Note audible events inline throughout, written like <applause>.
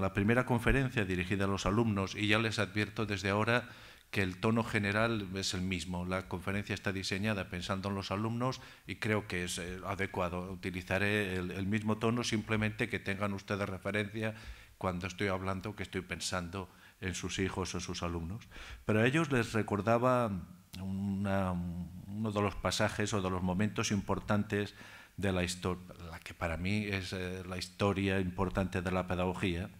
la primera conferencia dirigida a los alumnos y ya les advierto desde ahora que el tono general es el mismo. La conferencia está diseñada pensando en los alumnos y creo que es eh, adecuado. Utilizaré el, mismo tono, simplemente que tengan ustedes referencia cuando estoy hablando, que estoy pensando en sus hijos o sus alumnos. Pero a ellos les recordaba uno de los pasajes o de los momentos importantes de la historia, la que para mí es eh, la historia importante de la pedagogía,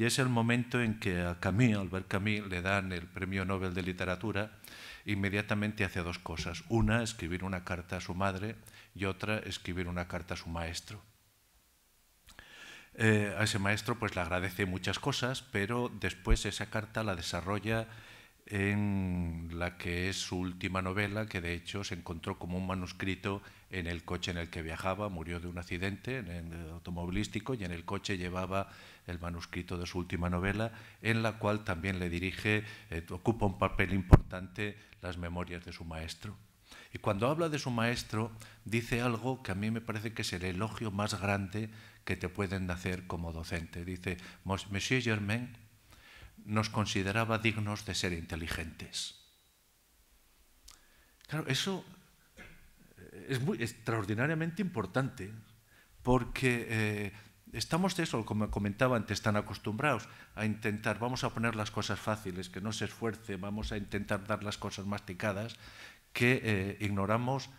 y es el momento en que a Camus, Albert Camus, le dan el Premio Nobel de Literatura. Inmediatamente hace dos cosas. Una, escribir una carta a su madre y otra, escribir una carta a su maestro. Eh, a ese maestro pues le agradece muchas cosas, pero después esa carta la desarrolla en la que es su última novela, que de hecho se encontró como un manuscrito en el coche en el que viajaba, murió de un accidente en el automovilístico y en el coche llevaba el manuscrito de su última novela, en la cual también le dirige, eh, ocupa un papel importante las memorias de su maestro. Y cuando habla de su maestro, dice algo que a mí me parece que es el elogio más grande que te pueden hacer como docente. Dice, Monsieur Germain nos consideraba dignos de ser inteligentes. Claro, eso eh, es muy extraordinariamente importante, porque eh, Estamos de eso, como comentaba antes, tan acostumbrados a intentar, vamos a poner las cosas fáciles, que no se esfuerce, vamos a intentar dar las cosas masticadas, que eh, ignoramos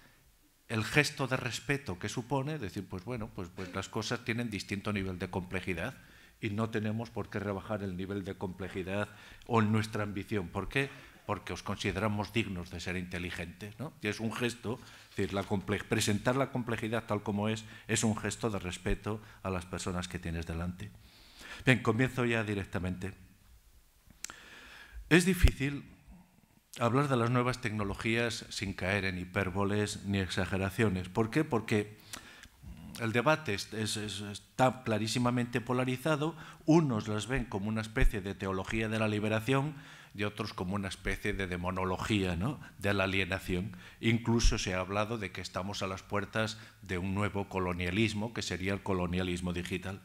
el gesto de respeto que supone decir, pues bueno, pues, pues las cosas tienen distinto nivel de complejidad y no tenemos por qué rebajar el nivel de complejidad o nuestra ambición. ¿Por qué? porque os consideramos dignos de ser inteligentes. ¿no? Y es un gesto, decir, la presentar la complejidad tal como es, es un gesto de respeto a las personas que tienes delante. Bien, comienzo ya directamente. Es difícil hablar de las nuevas tecnologías sin caer en hipérboles ni exageraciones. ¿Por qué? Porque el debate está clarísimamente polarizado. Unos las ven como una especie de teología de la liberación de otros como una especie de demonología de la alienación. Incluso se ha hablado de que estamos a las puertas de un nuevo colonialismo, que sería el colonialismo digital.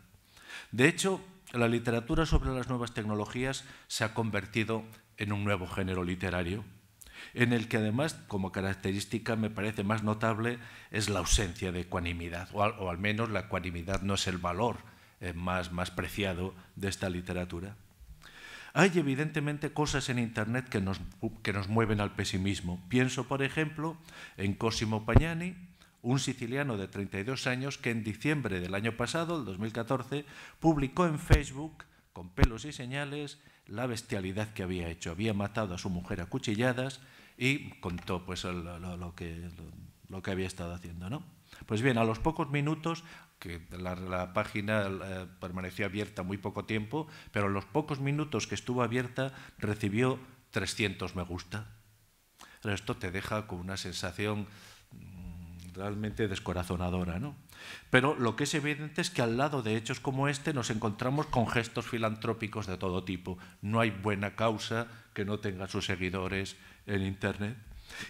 De hecho, la literatura sobre las nuevas tecnologías se ha convertido en un nuevo género literario, en el que además, como característica me parece más notable, es la ausencia de ecuanimidad, o al, menos la ecuanimidad no es el valor eh, más, más preciado de esta literatura. Hay evidentemente cosas en Internet que nos, nos mueven al pesimismo. Pienso, por ejemplo, en Cosimo Pagnani, un siciliano de 32 años que en diciembre del año pasado, el 2014, publicó en Facebook, con pelos y señales, la bestialidad que había hecho. Había matado a su mujer a cuchilladas y contó pues, lo, que, lo, que había estado haciendo. ¿no? Pues bien, a los pocos minutos que la, página eh, permaneció abierta muy poco tiempo, pero en los pocos minutos que estuvo abierta recibió 300 me gusta. Esto te deja con una sensación mm, realmente descorazonadora. ¿no? Pero lo que es evidente es que al lado de hechos como este nos encontramos con gestos filantrópicos de todo tipo. No hay buena causa que no tenga sus seguidores en Internet.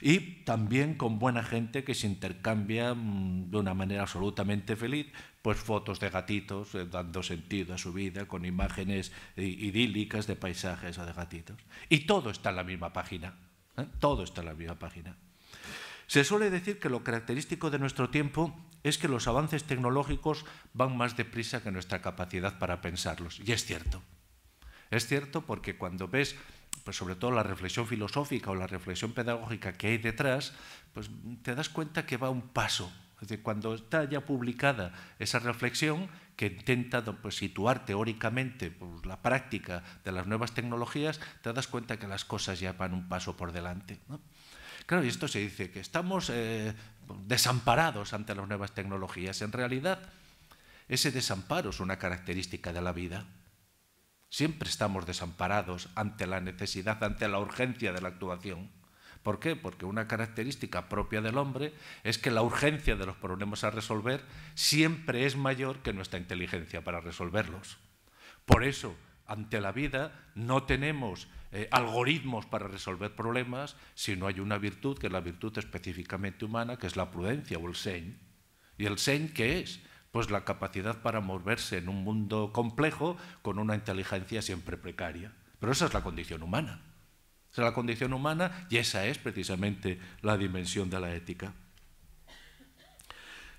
Y también con buena gente que se intercambia mm, de una manera absolutamente feliz, pues fotos de gatitos eh, dando sentido a su vida, con imágenes eh, idílicas de paisajes o de gatitos. Y todo está en la misma página, ¿eh? todo está en la misma página. Se suele decir que lo característico de nuestro tiempo es que los avances tecnológicos van más deprisa que nuestra capacidad para pensarlos. Y es cierto. Es cierto porque cuando ves pues sobre todo la reflexión filosófica o la reflexión pedagógica que hay detrás, pues te das cuenta que va un paso. Es decir, cuando está ya publicada esa reflexión que intenta pues, situar teóricamente pues, la práctica de las nuevas tecnologías, te das cuenta que las cosas ya van un paso por delante. Claro, y esto se dice que estamos eh, desamparados ante las nuevas tecnologías. En realidad, ese desamparo es una característica de la vida. Siempre estamos desamparados ante la necesidad, ante la urgencia de la actuación. ¿Por qué? Porque una característica propia del hombre es que la urgencia de los problemas a resolver siempre es mayor que nuestra inteligencia para resolverlos. Por eso, ante la vida no tenemos eh, algoritmos para resolver problemas, si no hay una virtud que es la virtud específicamente humana, que es la prudencia o el sen. ¿Y el sen qué es? pues la capacidad para moverse en un mundo complejo con una inteligencia siempre precaria. Pero esa es la condición humana. Esa es la condición humana y esa es precisamente la dimensión de la ética.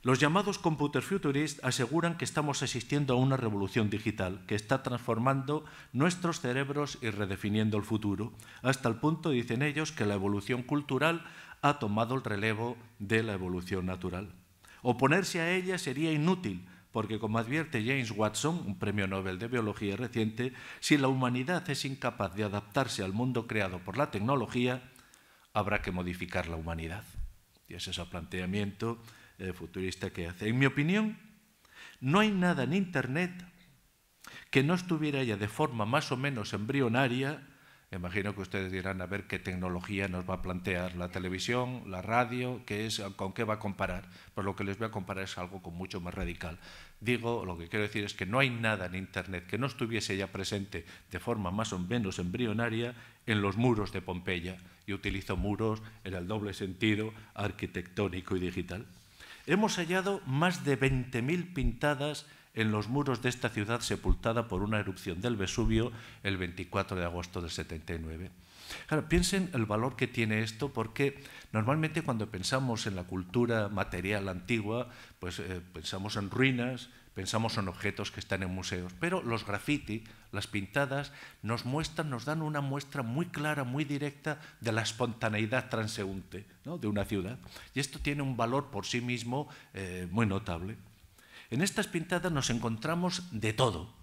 Los llamados computer futurists aseguran que estamos asistiendo a una revolución digital que está transformando nuestros cerebros y redefiniendo el futuro, hasta el punto, dicen ellos, que la evolución cultural ha tomado el relevo de la evolución natural. Oponerse a ella sería inútil, porque como advierte James Watson, un premio Nobel de Biología reciente, si la humanidad es incapaz de adaptarse al mundo creado por la tecnología, habrá que modificar la humanidad. Y es ese planteamiento eh, futurista que hace. En mi opinión, no hay nada en Internet que no estuviera ya de forma más o menos embrionaria Imagino que ustedes dirán a ver qué tecnología nos va a plantear la televisión, la radio, es, con qué va a comparar. Pues lo que les voy a comparar es algo con mucho más radical. Digo, lo que quiero decir es que no hay nada en Internet que no estuviese ya presente de forma más o menos embrionaria en los muros de Pompeya. Y utilizo muros en el doble sentido arquitectónico y digital. Hemos hallado más de 20.000 pintadas en los muros de esta ciudad sepultada por una erupción del Vesubio el 24 de agosto del 79. Claro, piensen el valor que tiene esto, porque normalmente cuando pensamos en la cultura material antigua, pues eh, pensamos en ruinas, pensamos en objetos que están en museos, pero los grafitis, las pintadas, nos muestran, nos dan una muestra muy clara, muy directa de la espontaneidad transeúnte de una ciudad. Y esto tiene un valor por sí mismo eh, muy notable. En estas pintadas nos encontramos de todo,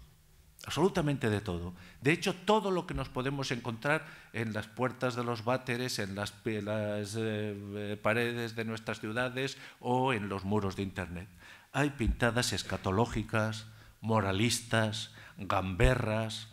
absolutamente de todo. De hecho, todo lo que nos podemos encontrar en las puertas de los váteres, en las, eh, eh, eh, paredes de nuestras ciudades o en los muros de Internet. Hay pintadas escatológicas, moralistas, gamberras,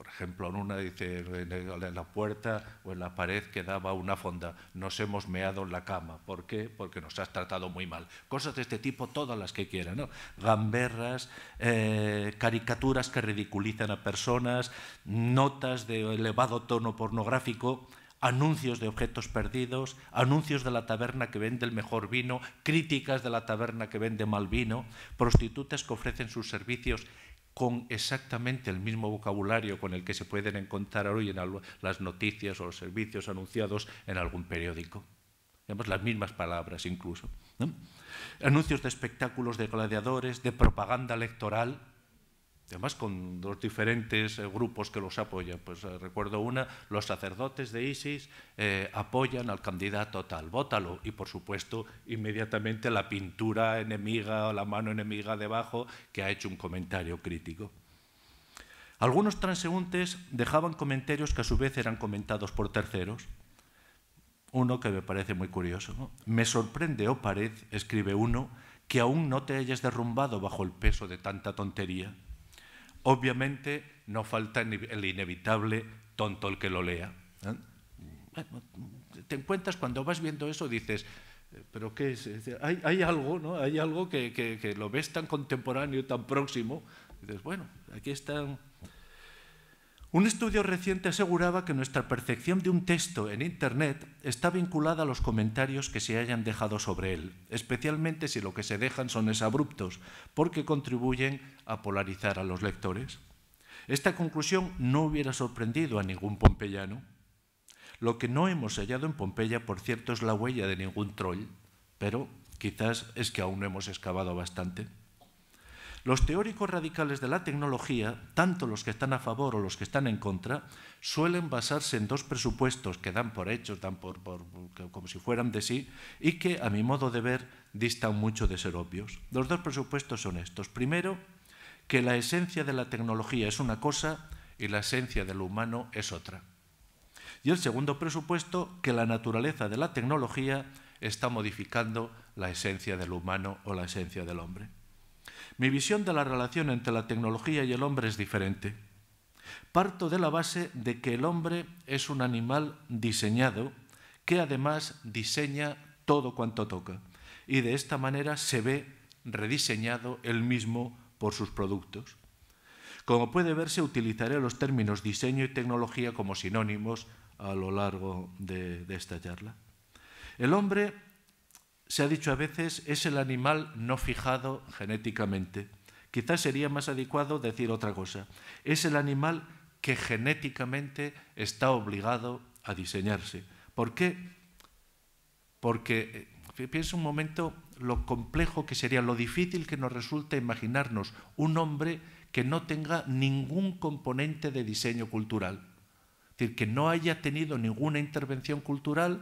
por ejemplo, en una dice, en la puerta o en la pared daba una fonda, nos hemos meado en la cama. ¿Por qué? Porque nos has tratado muy mal. Cosas de este tipo, todas las que quieran. Gamberras, eh, caricaturas que ridiculizan a personas, notas de elevado tono pornográfico, anuncios de objetos perdidos, anuncios de la taberna que vende el mejor vino, críticas de la taberna que vende mal vino, prostitutas que ofrecen sus servicios con exactamente el mismo vocabulario con el que se pueden encontrar hoy en las noticias o los servicios anunciados en algún periódico. Tenemos las mismas palabras incluso. Anuncios de espectáculos de gladiadores, de propaganda electoral, además con los diferentes eh, grupos que los apoyan. Pues eh, recuerdo una, los sacerdotes de ISIS eh, apoyan al candidato tal, vótalo. Y por supuesto, inmediatamente la pintura enemiga o la mano enemiga debajo que ha hecho un comentario crítico. Algunos transeúntes dejaban comentarios que a su vez eran comentados por terceros. Uno que me parece muy curioso. Me sorprende, o oh pared, escribe uno, que aún no te hayas derrumbado bajo el peso de tanta tontería. Obviamente no falta el inevitable tonto el que lo lea. ¿Eh? te encuentras cuando vas viendo eso, dices, pero ¿qué es? Hay, algo, ¿no? Hay algo que, lo ves tan contemporáneo, tan próximo. dices, bueno, aquí están un estudio reciente aseguraba que nuestra percepción de un texto en Internet está vinculada a los comentarios que se hayan dejado sobre él, especialmente si lo que se dejan son abruptos, porque contribuyen a polarizar a los lectores. Esta conclusión no hubiera sorprendido a ningún pompeyano. Lo que no hemos hallado en Pompeya, por cierto, es la huella de ningún troll, pero quizás es que aún no hemos excavado bastante. Los teóricos radicales de la tecnología, tanto los que están a favor o los que están en contra, suelen basarse en dos presupuestos que dan por hechos, dan por, como si fueran de sí, y que, a mi modo de ver, distan mucho de ser obvios. Los dos presupuestos son estos. Primero, que la esencia de la tecnología es una cosa y la esencia del humano es otra. Y el segundo presupuesto, que la naturaleza de la tecnología está modificando la esencia del humano o la esencia del hombre. Mi visión de la relación entre la tecnología y el hombre es diferente. Parto de la base de que el hombre es un animal diseñado que además diseña todo cuanto toca y de esta manera se ve rediseñado él mismo por sus productos. Como puede verse, utilizaré los términos diseño y tecnología como sinónimos a lo largo de, de esta charla. El hombre se ha dicho a veces, es el animal no fijado genéticamente. Quizás sería más adecuado decir otra cosa. Es el animal que genéticamente está obligado a diseñarse. ¿Por qué? Porque, eh, piensa un momento lo complejo que sería, lo difícil que nos resulta imaginarnos un hombre que no tenga ningún componente de diseño cultural decir, que no haya tenido ninguna intervención cultural,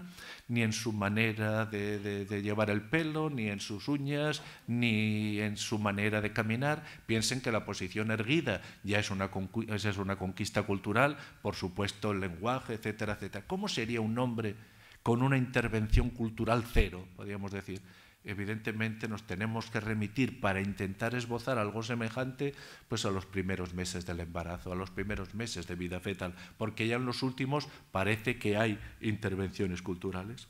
ni en su manera de, llevar el pelo, ni en sus uñas, ni en su manera de caminar. Piensen que la posición erguida ya es una, es una conquista cultural, por supuesto el lenguaje, etcétera, etcétera. ¿Cómo sería un hombre con una intervención cultural cero, podríamos decir? evidentemente nos tenemos que remitir para intentar esbozar algo semejante pues a los primeros meses del embarazo, a los primeros meses de vida fetal, porque ya en los últimos parece que hay intervenciones culturales.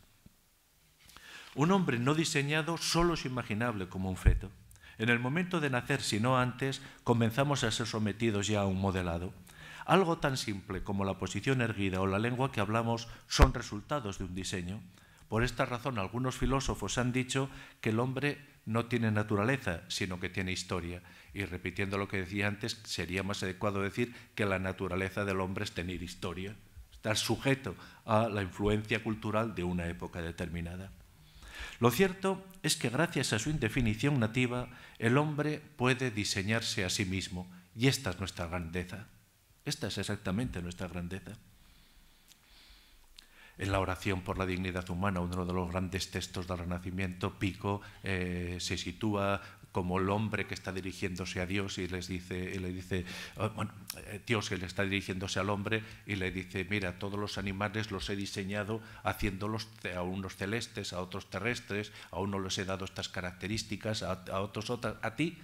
Un hombre no diseñado solo es imaginable como un feto. En el momento de nacer, si no antes, comenzamos a ser sometidos ya a un modelado. Algo tan simple como la posición erguida o la lengua que hablamos son resultados de un diseño. Por esta razón, algunos filósofos han dicho que el hombre no tiene naturaleza, sino que tiene historia. Y repitiendo lo que decía antes, sería más adecuado decir que la naturaleza del hombre es tener historia, estar sujeto a la influencia cultural de una época determinada. Lo cierto es que gracias a su indefinición nativa, el hombre puede diseñarse a sí mismo, y esta es nuestra grandeza. Esta es exactamente nuestra grandeza en la oración por la dignidad humana, uno de los grandes textos del Renacimiento, Pico eh, se sitúa como el hombre que está dirigiéndose a Dios y les dice, le dice ah, bueno, eh, Dios que le está dirigiéndose al hombre y le dice, mira, todos los animales los he diseñado haciéndolos a unos celestes, a otros terrestres, a uno les he dado estas características, a, otros otras, a ti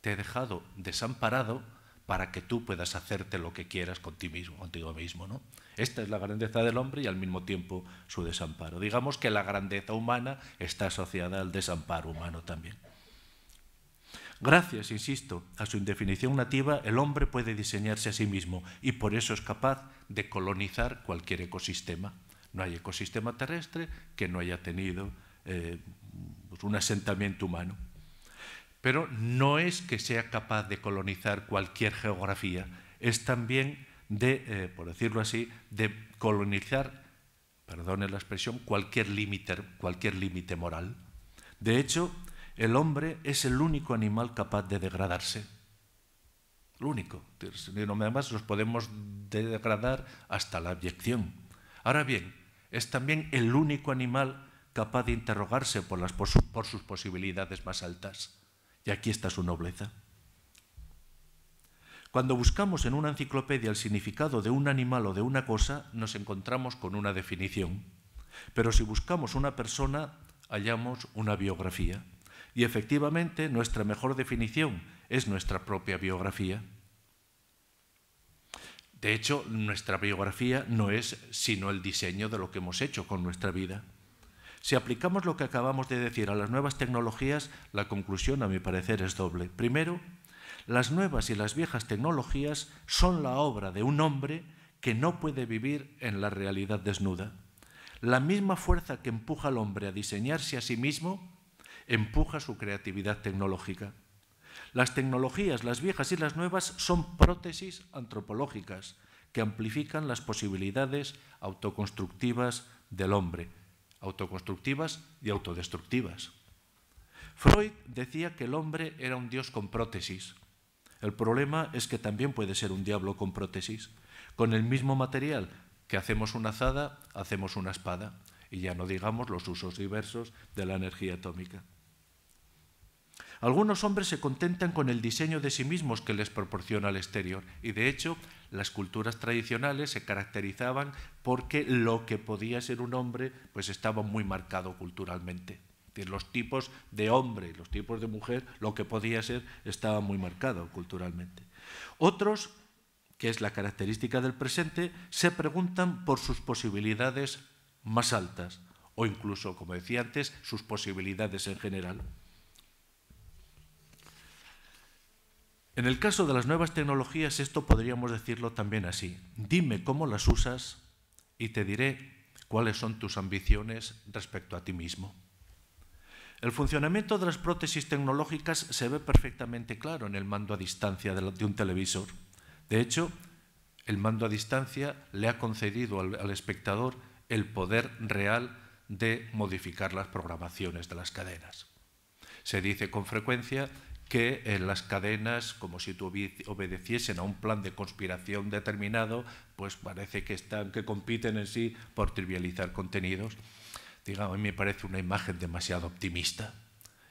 te he dejado desamparado para que tú puedas hacerte lo que quieras con ti mismo, contigo mismo, ¿no? Esta es la grandeza del hombre y al mismo tiempo su desamparo. Digamos que la grandeza humana está asociada al desamparo humano también. Gracias, insisto, a su indefinición nativa, el hombre puede diseñarse a sí mismo y por eso es capaz de colonizar cualquier ecosistema. No hay ecosistema terrestre que no haya tenido eh, pues, un asentamiento humano. Pero no es que sea capaz de colonizar cualquier geografía, es también de, eh, por decirlo así, de colonizar, perdone la expresión, cualquier límite cualquier moral. De hecho, el hombre es el único animal capaz de degradarse. El único. Además, nos podemos degradar hasta la abyección. Ahora bien, es también el único animal capaz de interrogarse por sus posibilidades más altas. Y aquí está su nobleza. Cuando buscamos en una enciclopedia el significado de un animal o de una cosa, nos encontramos con una definición. Pero si buscamos una persona, hallamos una biografía. Y efectivamente, nuestra mejor definición es nuestra propia biografía. De hecho, nuestra biografía no es sino el diseño de lo que hemos hecho con nuestra vida. Si aplicamos lo que acabamos de decir a las nuevas tecnologías, la conclusión, a mi parecer, es doble. Primero, las nuevas y las viejas tecnologías son la obra de un hombre que no puede vivir en la realidad desnuda. La misma fuerza que empuja al hombre a diseñarse a sí mismo empuja su creatividad tecnológica. Las tecnologías, las viejas y las nuevas, son prótesis antropológicas que amplifican las posibilidades autoconstructivas del hombre, autoconstructivas y autodestructivas. Freud decía que el hombre era un dios con prótesis. El problema es que también puede ser un diablo con prótesis. Con el mismo material que hacemos una azada, hacemos una espada. Y ya no digamos los usos diversos de la energía atómica. Algunos hombres se contentan con el diseño de sí mismos que les proporciona el exterior y de hecho las culturas tradicionales se caracterizaban porque lo que podía ser un hombre pues estaba muy marcado culturalmente los tipos de hombre, los tipos de mujer, lo que podía ser, estaba muy marcado culturalmente. Otros, que es la característica del presente, se preguntan por sus posibilidades más altas o incluso, como decía antes, sus posibilidades en general. En el caso de las nuevas tecnologías, esto podríamos decirlo también así. Dime cómo las usas y te diré cuáles son tus ambiciones respecto a ti mismo. El funcionamiento de las prótesis tecnológicas se ve perfectamente claro en el mando a distancia de, un televisor. De hecho, el mando a distancia le ha concedido al, espectador el poder real de modificar las programaciones de las cadenas. Se dice con frecuencia que las cadenas, como si obedeciesen a un plan de conspiración determinado, pues parece que, están, que compiten en sí por trivializar contenidos a mí me parece una imagen demasiado optimista.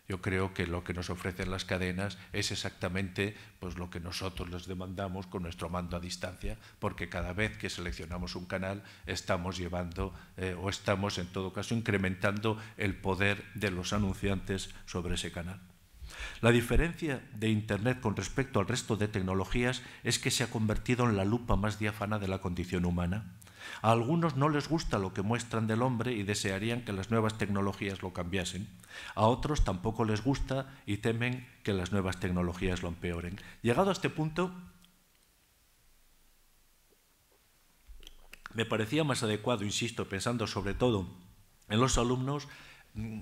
Yo creo que lo que nos ofrecen las cadenas es exactamente pues, lo que nosotros les demandamos con nuestro mando a distancia, porque cada vez que seleccionamos un canal estamos llevando eh, o estamos en todo caso incrementando el poder de los anunciantes sobre ese canal. La diferencia de Internet con respecto al resto de tecnologías es que se ha convertido en la lupa más diáfana de la condición humana a algunos no les gusta lo que muestran del hombre y desearían que las nuevas tecnologías lo cambiasen. A otros tampoco les gusta y temen que las nuevas tecnologías lo empeoren. Llegado a este punto, me parecía más adecuado, insisto, pensando sobre todo en los alumnos, mm,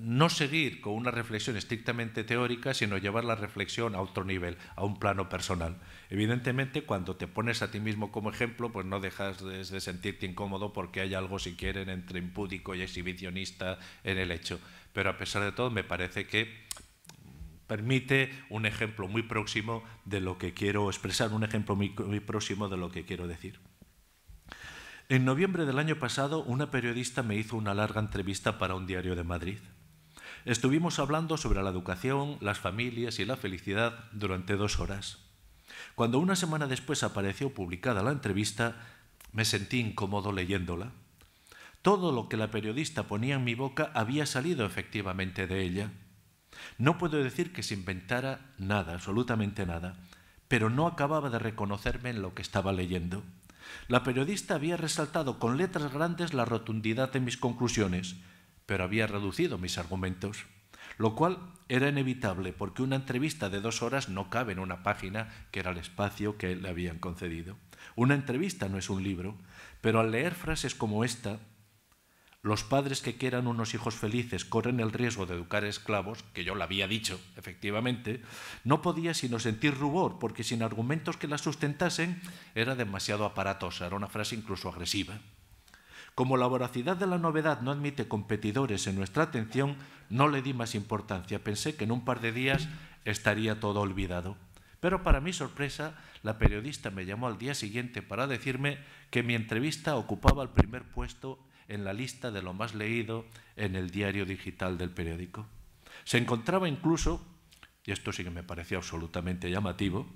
no seguir con una reflexión estrictamente teórica, sino llevar la reflexión a otro nivel, a un plano personal. Evidentemente, cuando te pones a ti mismo como ejemplo, pues no dejas de, sentirte incómodo porque hay algo, si quieren, entre impúdico y exhibicionista en el hecho. Pero a pesar de todo, me parece que permite un ejemplo muy próximo de lo que quiero expresar, un ejemplo muy próximo de lo que quiero decir. En noviembre del año pasado, una periodista me hizo una larga entrevista para un diario de Madrid. Estuvimos hablando sobre la educación, las familias y la felicidad durante dos horas. Cuando una semana después apareció publicada la entrevista, me sentí incómodo leyéndola. Todo lo que la periodista ponía en mi boca había salido efectivamente de ella. No puedo decir que se inventara nada, absolutamente nada, pero no acababa de reconocerme en lo que estaba leyendo. La periodista había resaltado con letras grandes la rotundidad de mis conclusiones, pero había reducido mis argumentos lo cual era inevitable porque una entrevista de dos horas no cabe en una página, que era el espacio que le habían concedido. Una entrevista no es un libro, pero al leer frases como esta, los padres que quieran unos hijos felices corren el riesgo de educar esclavos, que yo lo había dicho, efectivamente, no podía sino sentir rubor, porque sin argumentos que la sustentasen era demasiado aparatosa, era una frase incluso agresiva. Como la voracidad de la novedad no admite competidores en nuestra atención, no le di más importancia. Pensé que en un par de días estaría todo olvidado. Pero para mi sorpresa, la periodista me llamó al día siguiente para decirme que mi entrevista ocupaba el primer puesto en la lista de lo más leído en el diario digital del periódico. Se encontraba incluso y esto sí que me parecía absolutamente llamativo,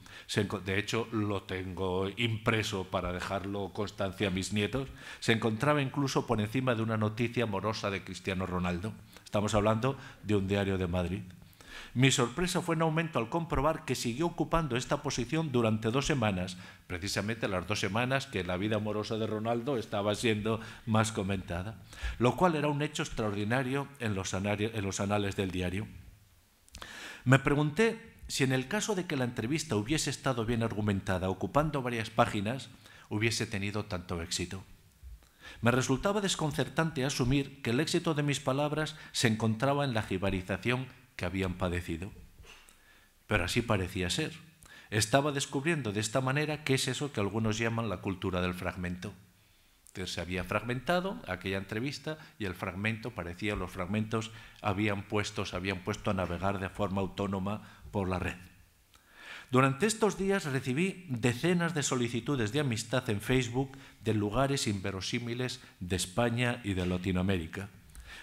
de hecho lo tengo impreso para dejarlo constancia a mis nietos, se encontraba incluso por encima de una noticia amorosa de Cristiano Ronaldo. Estamos hablando de un diario de Madrid. Mi sorpresa fue en aumento al comprobar que siguió ocupando esta posición durante dos semanas, precisamente las dos semanas que la vida amorosa de Ronaldo estaba siendo más comentada, lo cual era un hecho extraordinario en los anales del diario. Me pregunté si en el caso de que la entrevista hubiese estado bien argumentada, ocupando varias páginas, hubiese tenido tanto éxito. Me resultaba desconcertante asumir que el éxito de mis palabras se encontraba en la jibarización que habían padecido. Pero así parecía ser. Estaba descubriendo de esta manera qué es eso que algunos llaman la cultura del fragmento se había fragmentado aquella entrevista y el fragmento parecía, los fragmentos habían puesto, se habían puesto a navegar de forma autónoma por la red. Durante estos días recibí decenas de solicitudes de amistad en Facebook de lugares inverosímiles de España y de Latinoamérica.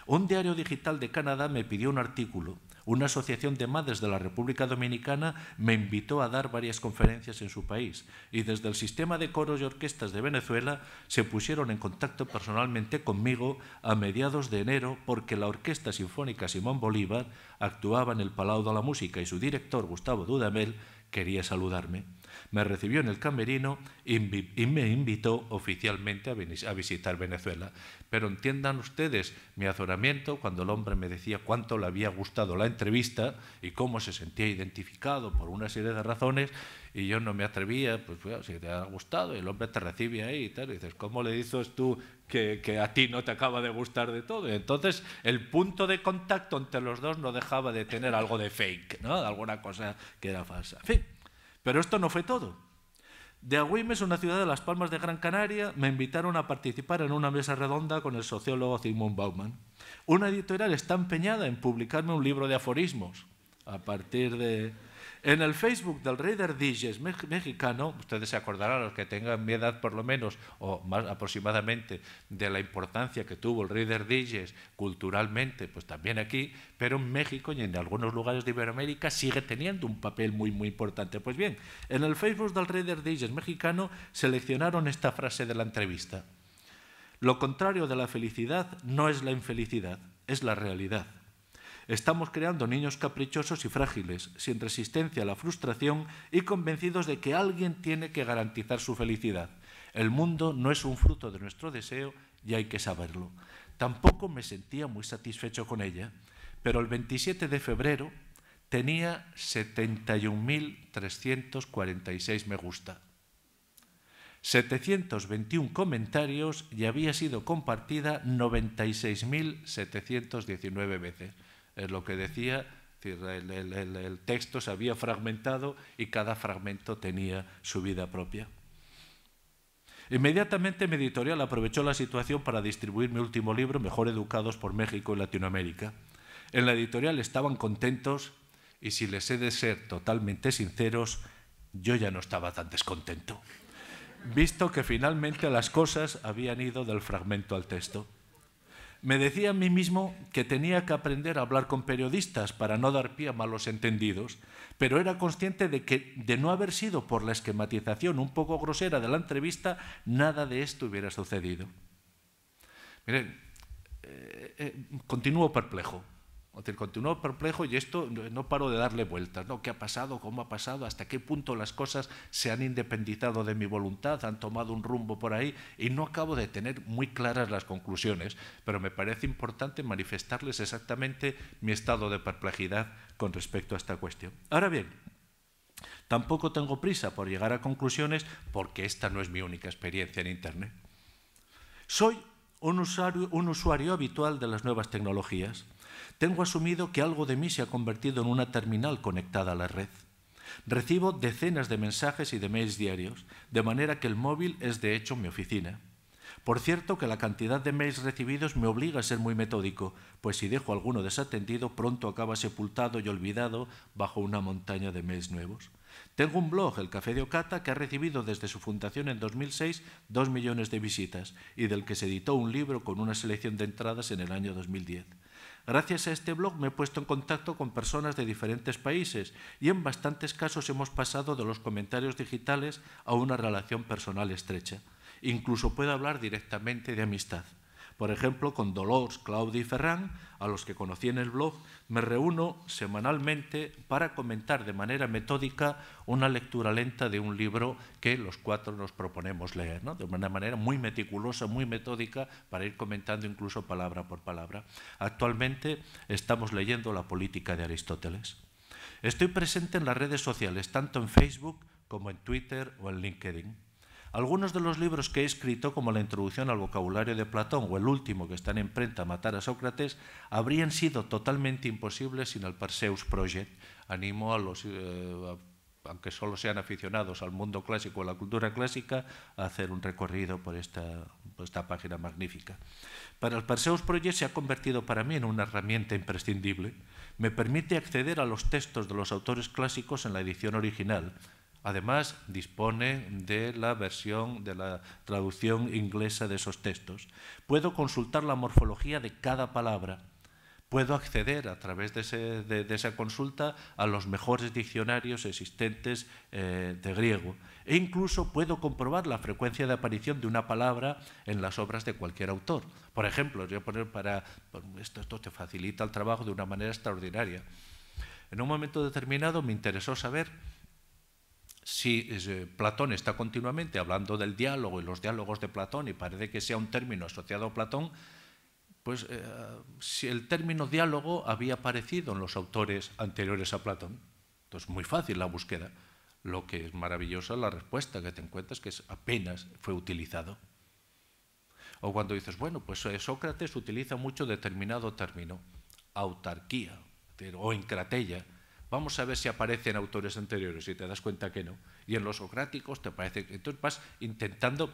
Un diario digital de Canadá me pidió un artículo una asociación de madres de la República Dominicana me invitó a dar varias conferencias en su país y desde el sistema de coros y orquestas de Venezuela se pusieron en contacto personalmente conmigo a mediados de enero porque la Orquesta Sinfónica Simón Bolívar actuaba en el Palau de la Música y su director, Gustavo Dudamel, quería saludarme me recibió en el camerino y me invitó oficialmente a visitar Venezuela. Pero entiendan ustedes mi azoramiento cuando el hombre me decía cuánto le había gustado la entrevista y cómo se sentía identificado por una serie de razones y yo no me atrevía, pues si te ha gustado, el hombre te recibe ahí y tal, y dices, ¿cómo le dices tú que, a ti no te acaba de gustar de todo? entonces el punto de contacto entre los dos no dejaba de tener algo de fake, ¿no? alguna cosa que era falsa. En pero esto no fue todo. De Aguimes, una ciudad de las Palmas de Gran Canaria, me invitaron a participar en una mesa redonda con el sociólogo Simón Bauman. Una editorial está empeñada en publicarme un libro de aforismos a partir de, en el Facebook del Rey de mexicano, ustedes se acordarán, los que tengan mi edad por lo menos, o más aproximadamente, de la importancia que tuvo el Rey de culturalmente, pues también aquí, pero en México y en algunos lugares de Iberoamérica sigue teniendo un papel muy, muy importante. Pues bien, en el Facebook del Rey de mexicano seleccionaron esta frase de la entrevista. Lo contrario de la felicidad no es la infelicidad, es la realidad. Estamos creando niños caprichosos y frágiles, sin resistencia a la frustración y convencidos de que alguien tiene que garantizar su felicidad. El mundo no es un fruto de nuestro deseo y hay que saberlo. Tampoco me sentía muy satisfecho con ella, pero el 27 de febrero tenía 71.346 me gusta. 721 comentarios y había sido compartida 96.719 veces. Es lo que decía, el, el texto se había fragmentado y cada fragmento tenía su vida propia. Inmediatamente mi editorial aprovechó la situación para distribuir mi último libro, Mejor Educados por México y Latinoamérica. En la editorial estaban contentos y si les he de ser totalmente sinceros, yo ya no estaba tan descontento, visto que finalmente las cosas habían ido del fragmento al texto. Me decía a mí mismo que tenía que aprender a hablar con periodistas para no dar pie a malos entendidos, pero era consciente de que, de no haber sido por la esquematización un poco grosera de la entrevista, nada de esto hubiera sucedido. Miren, eh, eh, continúo perplejo. O sea, perplejo y esto no paro de darle vueltas, ¿no? ¿Qué ha pasado? ¿Cómo ha pasado? ¿Hasta qué punto las cosas se han independizado de mi voluntad? ¿Han tomado un rumbo por ahí? Y no acabo de tener muy claras las conclusiones, pero me parece importante manifestarles exactamente mi estado de perplejidad con respecto a esta cuestión. Ahora bien, tampoco tengo prisa por llegar a conclusiones porque esta no es mi única experiencia en Internet. Soy un usuario habitual de las nuevas tecnologías tengo asumido que algo de mí se ha convertido en una terminal conectada a la red. Recibo decenas de mensajes y de mails diarios, de manera que el móvil es de hecho mi oficina. Por cierto que la cantidad de mails recibidos me obliga a ser muy metódico, pues si dejo alguno desatendido pronto acaba sepultado y olvidado bajo una montaña de mails nuevos. Tengo un blog, El Café de Ocata, que ha recibido desde su fundación en 2006 dos millones de visitas y del que se editó un libro con una selección de entradas en el año 2010. Gracias a este blog me he puesto en contacto con personas de diferentes países y en bastantes casos hemos pasado de los comentarios digitales a una relación personal estrecha. Incluso puedo hablar directamente de amistad. Por ejemplo, con Dolores, Claudia y Ferran, a los que conocí en el blog, me reúno semanalmente para comentar de manera metódica una lectura lenta de un libro que los cuatro nos proponemos leer, de una manera muy meticulosa, muy metódica, para ir comentando incluso palabra por palabra. Actualmente estamos leyendo La política de Aristóteles. Estoy presente en las redes sociales, tanto en Facebook como en Twitter o en LinkedIn. Algunos de los libros que he escrito, como la introducción al vocabulario de Platón o el último que están en imprenta, Matar a Sócrates, habrían sido totalmente imposibles sin el Perseus Project. Animo a los, eh, aunque solo sean aficionados al mundo clásico o a la cultura clásica, a hacer un recorrido por esta página magnífica. Para el Perseus Project se ha convertido para mí en una herramienta imprescindible. Me permite acceder a los textos de los autores clásicos en la edición original Además, dispone de la versión, de la traducción inglesa de esos textos. Puedo consultar la morfología de cada palabra. Puedo acceder a través de, esa consulta a los mejores diccionarios existentes eh, de griego. E incluso puedo comprobar la frecuencia de aparición de una palabra en las obras de cualquier autor. Por ejemplo, yo poner para. Pues, esto, esto te facilita el trabajo de una manera extraordinaria. En un momento determinado me interesó saber si eh, Platón está continuamente hablando del diálogo y los diálogos de Platón y parece que sea un término asociado a Platón, pues eh, si el término diálogo había aparecido en los autores anteriores a Platón. Entonces, muy fácil la búsqueda. Lo que es maravillosa es la respuesta que te encuentras, que es apenas fue utilizado. O cuando dices, bueno, pues eh, Sócrates utiliza mucho determinado término, autarquía o encratella Vamos a ver si aparecen autores anteriores y te das cuenta que no. Y en los socráticos te parece que entonces vas intentando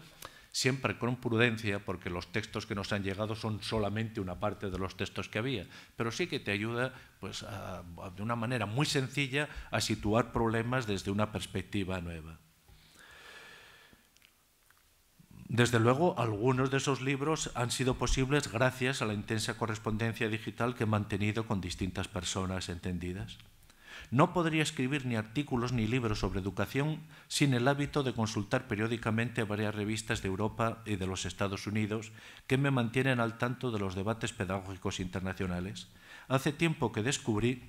siempre con prudencia, porque los textos que nos han llegado son solamente una parte de los textos que había, pero sí que te ayuda pues, de una manera muy sencilla a situar problemas desde una perspectiva nueva. Desde luego, algunos de esos libros han sido posibles gracias a la intensa correspondencia digital que he mantenido con distintas personas entendidas. No podría escribir ni artículos ni libros sobre educación sin el hábito de consultar periódicamente varias revistas de Europa y de los Estados Unidos que me mantienen al tanto de los debates pedagógicos internacionales. Hace tiempo que descubrí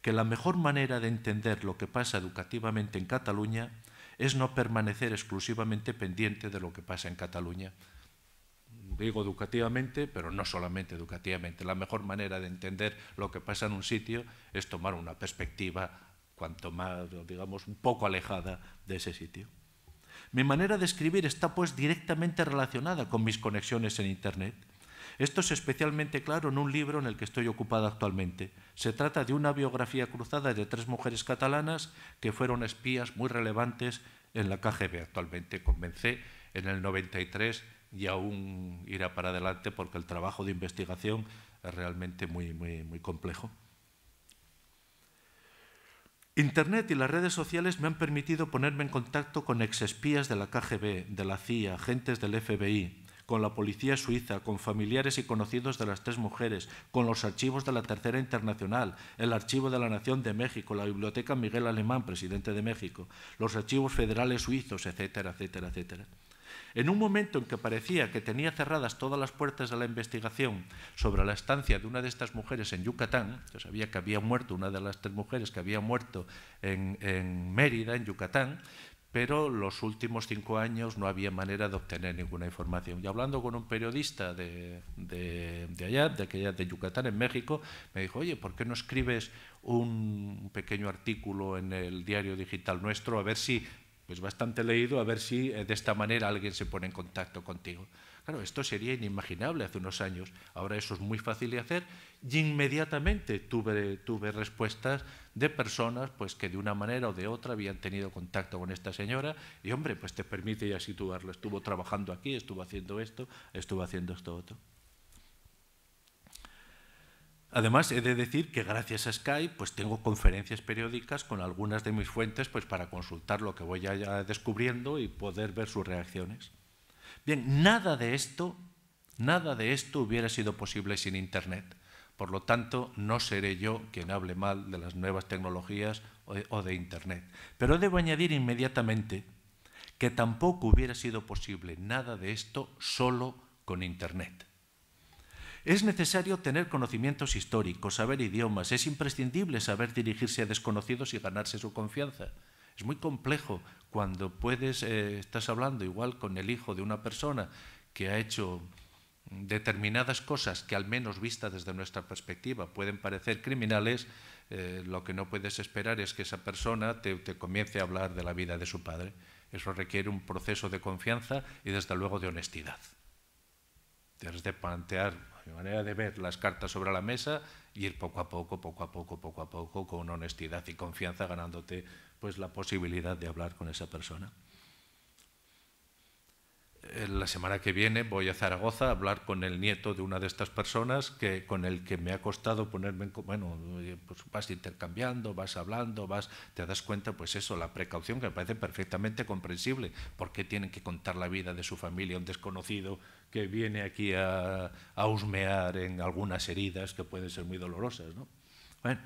que la mejor manera de entender lo que pasa educativamente en Cataluña es no permanecer exclusivamente pendiente de lo que pasa en Cataluña digo educativamente, pero no solamente educativamente. La mejor manera de entender lo que pasa en un sitio es tomar una perspectiva cuanto más, digamos, un poco alejada de ese sitio. Mi manera de escribir está pues directamente relacionada con mis conexiones en Internet. Esto es especialmente claro en un libro en el que estoy ocupada actualmente. Se trata de una biografía cruzada de tres mujeres catalanas que fueron espías muy relevantes en la KGB actualmente. convencé en el 93 y aún irá para adelante porque el trabajo de investigación es realmente muy, muy, muy complejo. Internet y las redes sociales me han permitido ponerme en contacto con exespías de la KGB, de la CIA, agentes del FBI, con la policía suiza, con familiares y conocidos de las tres mujeres, con los archivos de la Tercera Internacional, el Archivo de la Nación de México, la Biblioteca Miguel Alemán, presidente de México, los archivos federales suizos, etcétera, etcétera, etcétera. En un momento en que parecía que tenía cerradas todas las puertas de la investigación sobre la estancia de una de estas mujeres en Yucatán, yo sabía que había muerto una de las tres mujeres que había muerto en, Mérida, en Yucatán, pero los últimos cinco años no había manera de obtener ninguna información. Y hablando con un periodista de, de, allá, de aquella de Yucatán, en México, me dijo, oye, ¿por qué no escribes un pequeño artículo en el diario digital nuestro a ver si pues bastante leído, a ver si eh, de esta manera alguien se pone en contacto contigo. Claro, esto sería inimaginable hace unos años, ahora eso es muy fácil de hacer y inmediatamente tuve, tuve respuestas de personas pues, que de una manera o de otra habían tenido contacto con esta señora y hombre, pues te permite ya situarlo, estuvo trabajando aquí, estuvo haciendo esto, estuvo haciendo esto otro. Además, he de decir que gracias a Skype pues, tengo conferencias periódicas con algunas de mis fuentes pues, para consultar lo que voy descubriendo y poder ver sus reacciones. Bien, nada de esto, nada de esto hubiera sido posible sin Internet. Por lo tanto, no seré yo quien hable mal de las nuevas tecnologías o de Internet. Pero debo añadir inmediatamente que tampoco hubiera sido posible nada de esto solo con Internet. Es necesario tener conocimientos históricos, saber idiomas, es imprescindible saber dirigirse a desconocidos y ganarse su confianza. Es muy complejo cuando puedes, eh, estás hablando igual con el hijo de una persona que ha hecho determinadas cosas que al menos vista desde nuestra perspectiva pueden parecer criminales, eh, lo que no puedes esperar es que esa persona te, comience a hablar de la vida de su padre. Eso requiere un proceso de confianza y desde luego de honestidad. Tienes plantear mi manera de ver las cartas sobre la mesa y ir poco a poco, poco a poco, poco a poco, con honestidad y confianza, ganándote pues la posibilidad de hablar con esa persona. Eh, la semana que viene voy a Zaragoza a hablar con el nieto de una de estas personas que, con el que me ha costado ponerme en... Bueno, pues vas intercambiando, vas hablando, vas te das cuenta, pues eso, la precaución que me parece perfectamente comprensible. ¿Por qué tienen que contar la vida de su familia a un desconocido que viene aquí a, husmear en algunas heridas que pueden ser muy dolorosas? ¿no? Bueno.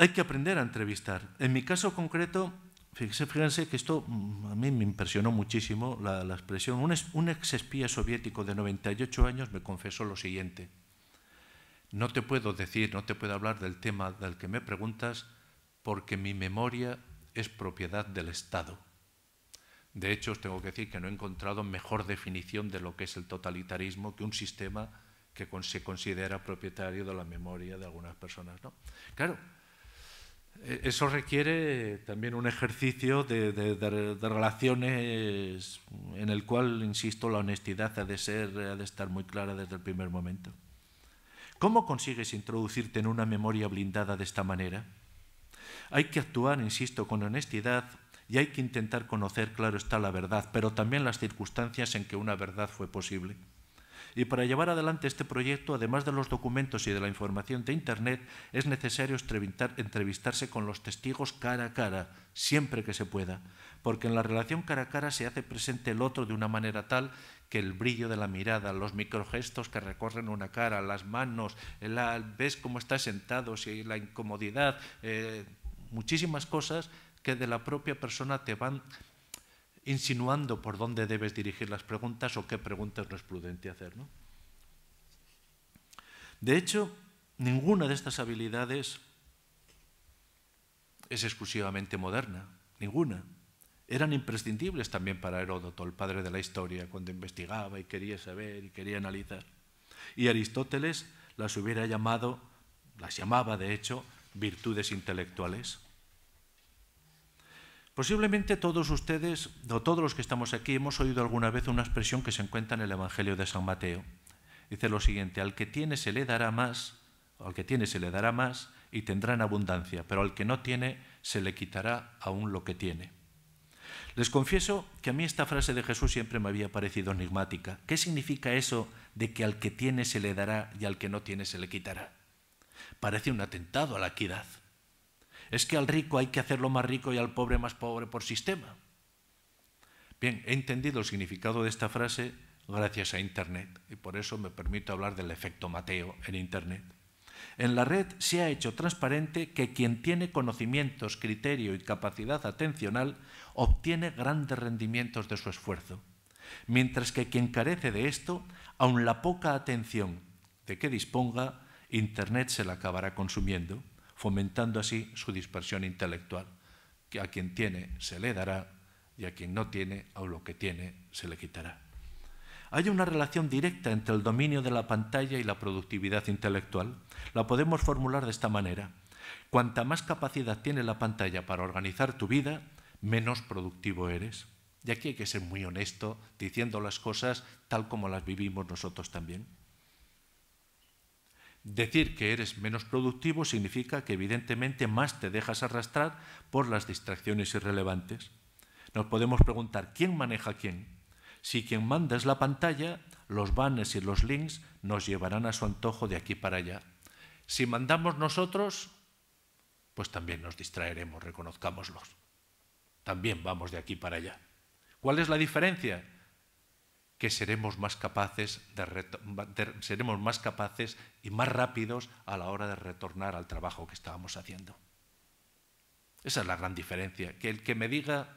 Hay que aprender a entrevistar. En mi caso concreto, Fíjense, fíjense que esto mm, a mí me impresionó muchísimo la, expresión. Un, ex, un ex espía soviético de 98 años me confesó lo siguiente. No te puedo decir, no te puedo hablar del tema del que me preguntas porque mi memoria es propiedad del Estado. De hecho, os tengo que decir que no he encontrado mejor definición de lo que es el totalitarismo que un sistema que se considera propietario de la memoria de algunas personas. ¿no? Claro, eh, eso requiere también un ejercicio de, relaciones en el cual, insisto, la honestidad ha de, ser, ha de estar muy clara desde el primer momento. ¿Cómo consigues introducirte en una memoria blindada de esta manera? Hay que actuar, insisto, con honestidad y hay que intentar conocer, claro está, la verdad, pero también las circunstancias en que una verdad fue posible. Y para llevar adelante este proyecto, además de los documentos y de la información de Internet, es necesario entrevistarse con los testigos cara a cara, siempre que se pueda, porque en la relación cara a cara se hace presente el otro de una manera tal que el brillo de la mirada, los microgestos que recorren una cara, las manos, la, ves cómo está sentado, si la incomodidad, eh, muchísimas cosas que de la propia persona te van insinuando por dónde debes dirigir las preguntas o qué preguntas no es prudente hacer. De hecho, ninguna de estas habilidades es exclusivamente moderna, ninguna. Eran imprescindibles también para Heródoto, el padre de la historia, cuando investigaba y quería saber y quería analizar. Y Aristóteles las hubiera llamado, las llamaba de hecho, virtudes intelectuales. Posiblemente todos ustedes, o todos los que estamos aquí, hemos oído alguna vez una expresión que se encuentra en el Evangelio de San Mateo. Dice lo siguiente, al que tiene se le dará más, al que tiene se le dará más y tendrán abundancia, pero al que no tiene se le quitará aún lo que tiene. Les confieso que a mí esta frase de Jesús siempre me había parecido enigmática. ¿Qué significa eso de que al que tiene se le dará y al que no tiene se le quitará? Parece un atentado a la equidad es que al rico hay que hacerlo más rico y al pobre más pobre por sistema. Bien, he entendido el significado de esta frase gracias a Internet y por eso me permito hablar del efecto Mateo en Internet. En la red se ha hecho transparente que quien tiene conocimientos, criterio y capacidad atencional obtiene grandes rendimientos de su esfuerzo, mientras que quien carece de esto, aun la poca atención de que disponga, Internet se la acabará consumiendo fomentando así su dispersión intelectual, que a quien tiene se le dará y a quien no tiene, o lo que tiene, se le quitará. Hay una relación directa entre el dominio de la pantalla y la productividad intelectual. La podemos formular de esta manera. Cuanta más capacidad tiene la pantalla para organizar tu vida, menos productivo eres. Y aquí hay que ser muy honesto diciendo las cosas tal como las vivimos nosotros también. Decir que eres menos productivo significa que evidentemente más te dejas arrastrar por las distracciones irrelevantes. Nos podemos preguntar quién maneja quién. Si quien manda es la pantalla, los banners y los links nos llevarán a su antojo de aquí para allá. Si mandamos nosotros, pues también nos distraeremos, reconozcámoslos. También vamos de aquí para allá. ¿Cuál es la diferencia? que seremos más capaces, seremos más capaces y más rápidos a la hora de retornar al trabajo que estábamos haciendo. Esa es la gran diferencia. Que el que me diga,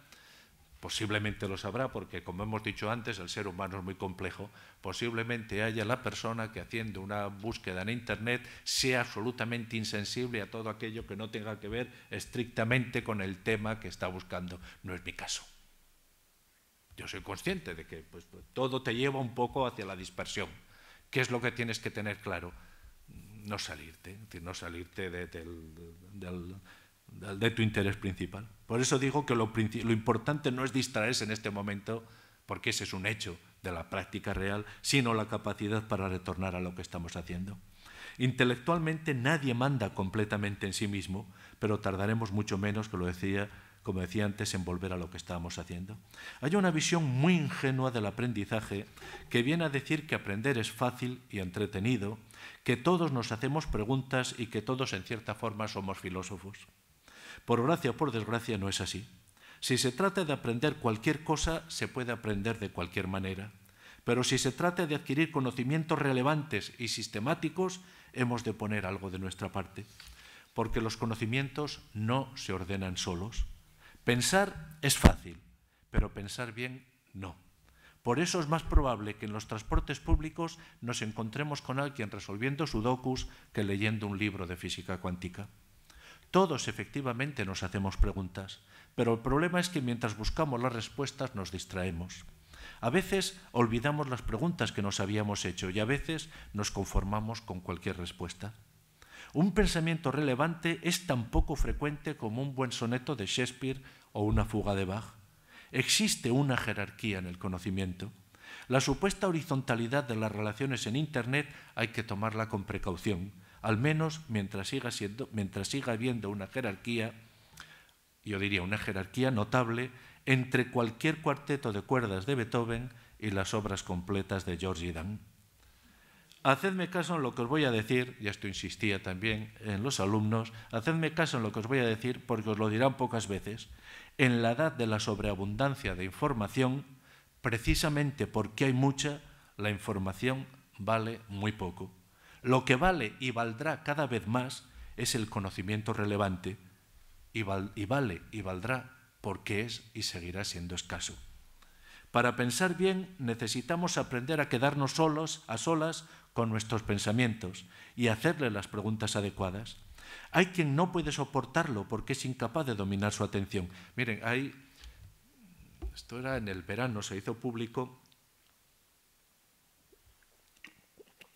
posiblemente lo sabrá, porque como hemos dicho antes, el ser humano es muy complejo, posiblemente haya la persona que haciendo una búsqueda en Internet sea absolutamente insensible a todo aquello que no tenga que ver estrictamente con el tema que está buscando. No es mi caso yo soy consciente de que pues, pues, todo te lleva un poco hacia la dispersión. ¿Qué es lo que tienes que tener claro? No salirte, no salirte de, tu interés principal. Por eso digo que lo, lo importante no es distraerse en este momento, porque ese es un hecho de la práctica real, sino la capacidad para retornar a lo que estamos haciendo. Intelectualmente nadie manda completamente en sí mismo, pero tardaremos mucho menos, que lo decía como decía antes, en volver a lo que estábamos haciendo. Hay una visión muy ingenua del aprendizaje que viene a decir que aprender es fácil y entretenido, que todos nos hacemos preguntas y que todos en cierta forma somos filósofos. Por gracia o por desgracia no es así. Si se trata de aprender cualquier cosa, se puede aprender de cualquier manera. Pero si se trata de adquirir conocimientos relevantes y sistemáticos, hemos de poner algo de nuestra parte, porque los conocimientos no se ordenan solos. Pensar es fácil, pero pensar bien no. Por eso es más probable que en los transportes públicos nos encontremos con alguien resolviendo su docus que leyendo un libro de física cuántica. Todos efectivamente nos hacemos preguntas, pero el problema es que mientras buscamos las respuestas nos distraemos. A veces olvidamos las preguntas que nos habíamos hecho y a veces nos conformamos con cualquier respuesta. Un pensamiento relevante es tan poco frecuente como un buen soneto de Shakespeare o una fuga de Bach. Existe una jerarquía en el conocimiento. La supuesta horizontalidad de las relaciones en Internet hay que tomarla con precaución, al menos mientras siga, siendo, mientras siga habiendo una jerarquía, yo diría una jerarquía notable, entre cualquier cuarteto de cuerdas de Beethoven y las obras completas de George Dan. Hacedme caso en lo que os voy a decir, y esto insistía también en los alumnos, hacedme caso en lo que os voy a decir porque os lo dirán pocas veces. En la edad de la sobreabundancia de información, precisamente porque hay mucha, la información vale muy poco. Lo que vale y valdrá cada vez más es el conocimiento relevante y, y vale y valdrá porque es y seguirá siendo escaso. Para pensar bien necesitamos aprender a quedarnos solos, a solas con nuestros pensamientos y hacerle las preguntas adecuadas. Hay quien no puede soportarlo porque es incapaz de dominar su atención. Miren, hay, esto era en el verano, se hizo público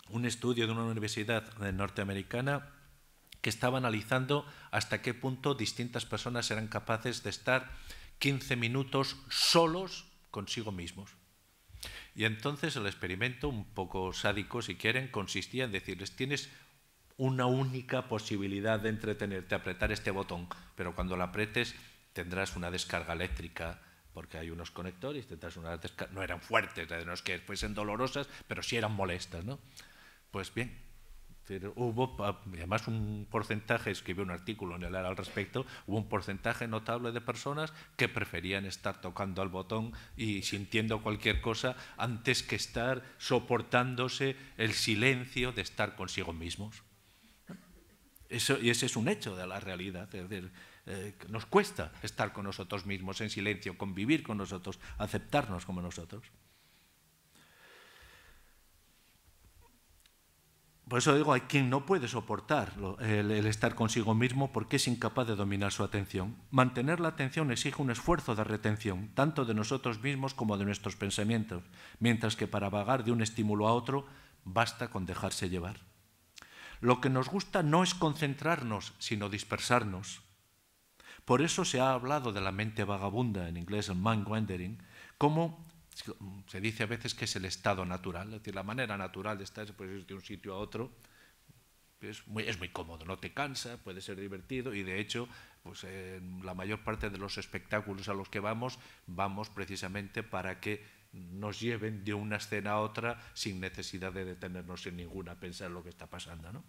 un estudio de una universidad norteamericana que estaba analizando hasta qué punto distintas personas eran capaces de estar 15 minutos solos consigo mismos. Y entonces el experimento, un poco sádico si quieren, consistía en decirles, tienes una única posibilidad de entretenerte, apretar este botón, pero cuando lo apretes tendrás una descarga eléctrica, porque hay unos conectores, tendrás una descarga, no eran fuertes, no es que fuesen dolorosas, pero sí eran molestas, ¿no? Pues bien, pero este, hubo, además, un porcentaje, escribí un artículo en el al respecto, hubo un porcentaje notable de personas que preferían estar tocando al botón y sintiendo cualquier cosa antes que estar soportándose el silencio de estar consigo mismos. Eso, y ese es un hecho de la realidad. Es decir, eh, nos cuesta estar con nosotros mismos en silencio, convivir con nosotros, aceptarnos como nosotros. Por eso digo, hay quien no puede soportar el, estar consigo mismo porque es incapaz de dominar su atención. Mantener la atención exige un esfuerzo de retención, tanto de nosotros mismos como de nuestros pensamientos, mientras que para vagar de un estímulo a otro basta con dejarse llevar. Lo que nos gusta no es concentrarnos, sino dispersarnos. Por eso se ha hablado de la mente vagabunda, en inglés el mind wandering, como Mm, se dice a veces que es el estado natural, es decir, la manera natural de estar, puede ir de un sitio a otro, es muy, es muy cómodo, no te cansa, puede ser divertido y de hecho pues, la mayor parte de los espectáculos a los que vamos vamos precisamente para que nos lleven de una escena a otra sin necesidad de detenernos en ninguna a pensar lo que está pasando.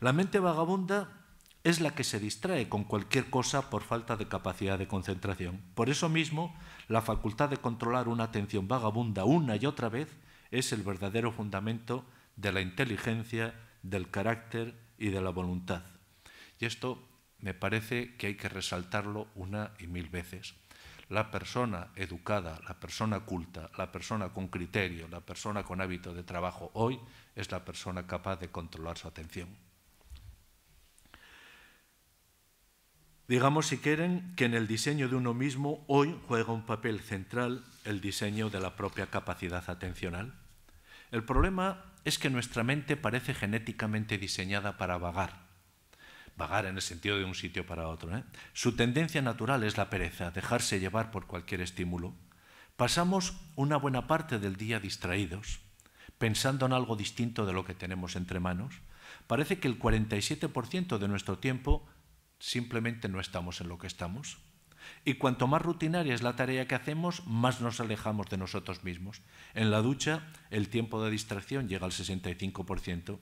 La mente vagabunda es la que se distrae con cualquier cosa por falta de capacidad de concentración. Por eso mismo, la facultad de controlar una atención vagabunda una y otra vez es el verdadero fundamento de la inteligencia, del carácter y de la voluntad. Y esto me parece que hay que resaltarlo una y mil veces. La persona educada, la persona culta, la persona con criterio, la persona con hábito de trabajo hoy es la persona capaz de controlar su atención. Digamos, si quieren, que en el diseño de uno mismo hoy juega un papel central el diseño de la propia capacidad atencional. El problema es que nuestra mente parece genéticamente diseñada para vagar. Vagar en el sentido de un sitio para otro. ¿eh? Su tendencia natural es la pereza, dejarse llevar por cualquier estímulo. Pasamos una buena parte del día distraídos, pensando en algo distinto de lo que tenemos entre manos. Parece que el 47% de nuestro tiempo simplemente no estamos en lo que estamos. Y cuanto más rutinaria es la tarea que hacemos, más nos alejamos de nosotros mismos. En la ducha, el tiempo de distracción llega al 65%.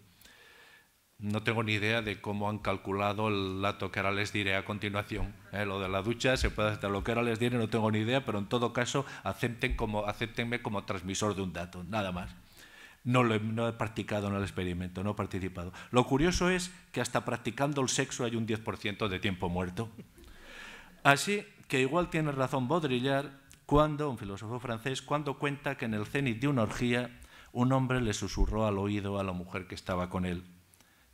No tengo ni idea de cómo han calculado el dato que ahora les diré a continuación. ¿eh? Lo de la ducha se puede hacer Lo que ahora les diré no tengo ni idea, pero en todo caso, acepten como, acéptenme como transmisor de un dato, nada más. No, lo he, practicado, en el experimento, no he participado. Lo curioso es que hasta practicando el sexo hay un 10% de tiempo muerto. Así que igual tiene razón Baudrillard cuando, un filósofo francés, cuando cuenta que en el cenit de una orgía un hombre le susurró al oído a la mujer que estaba con él,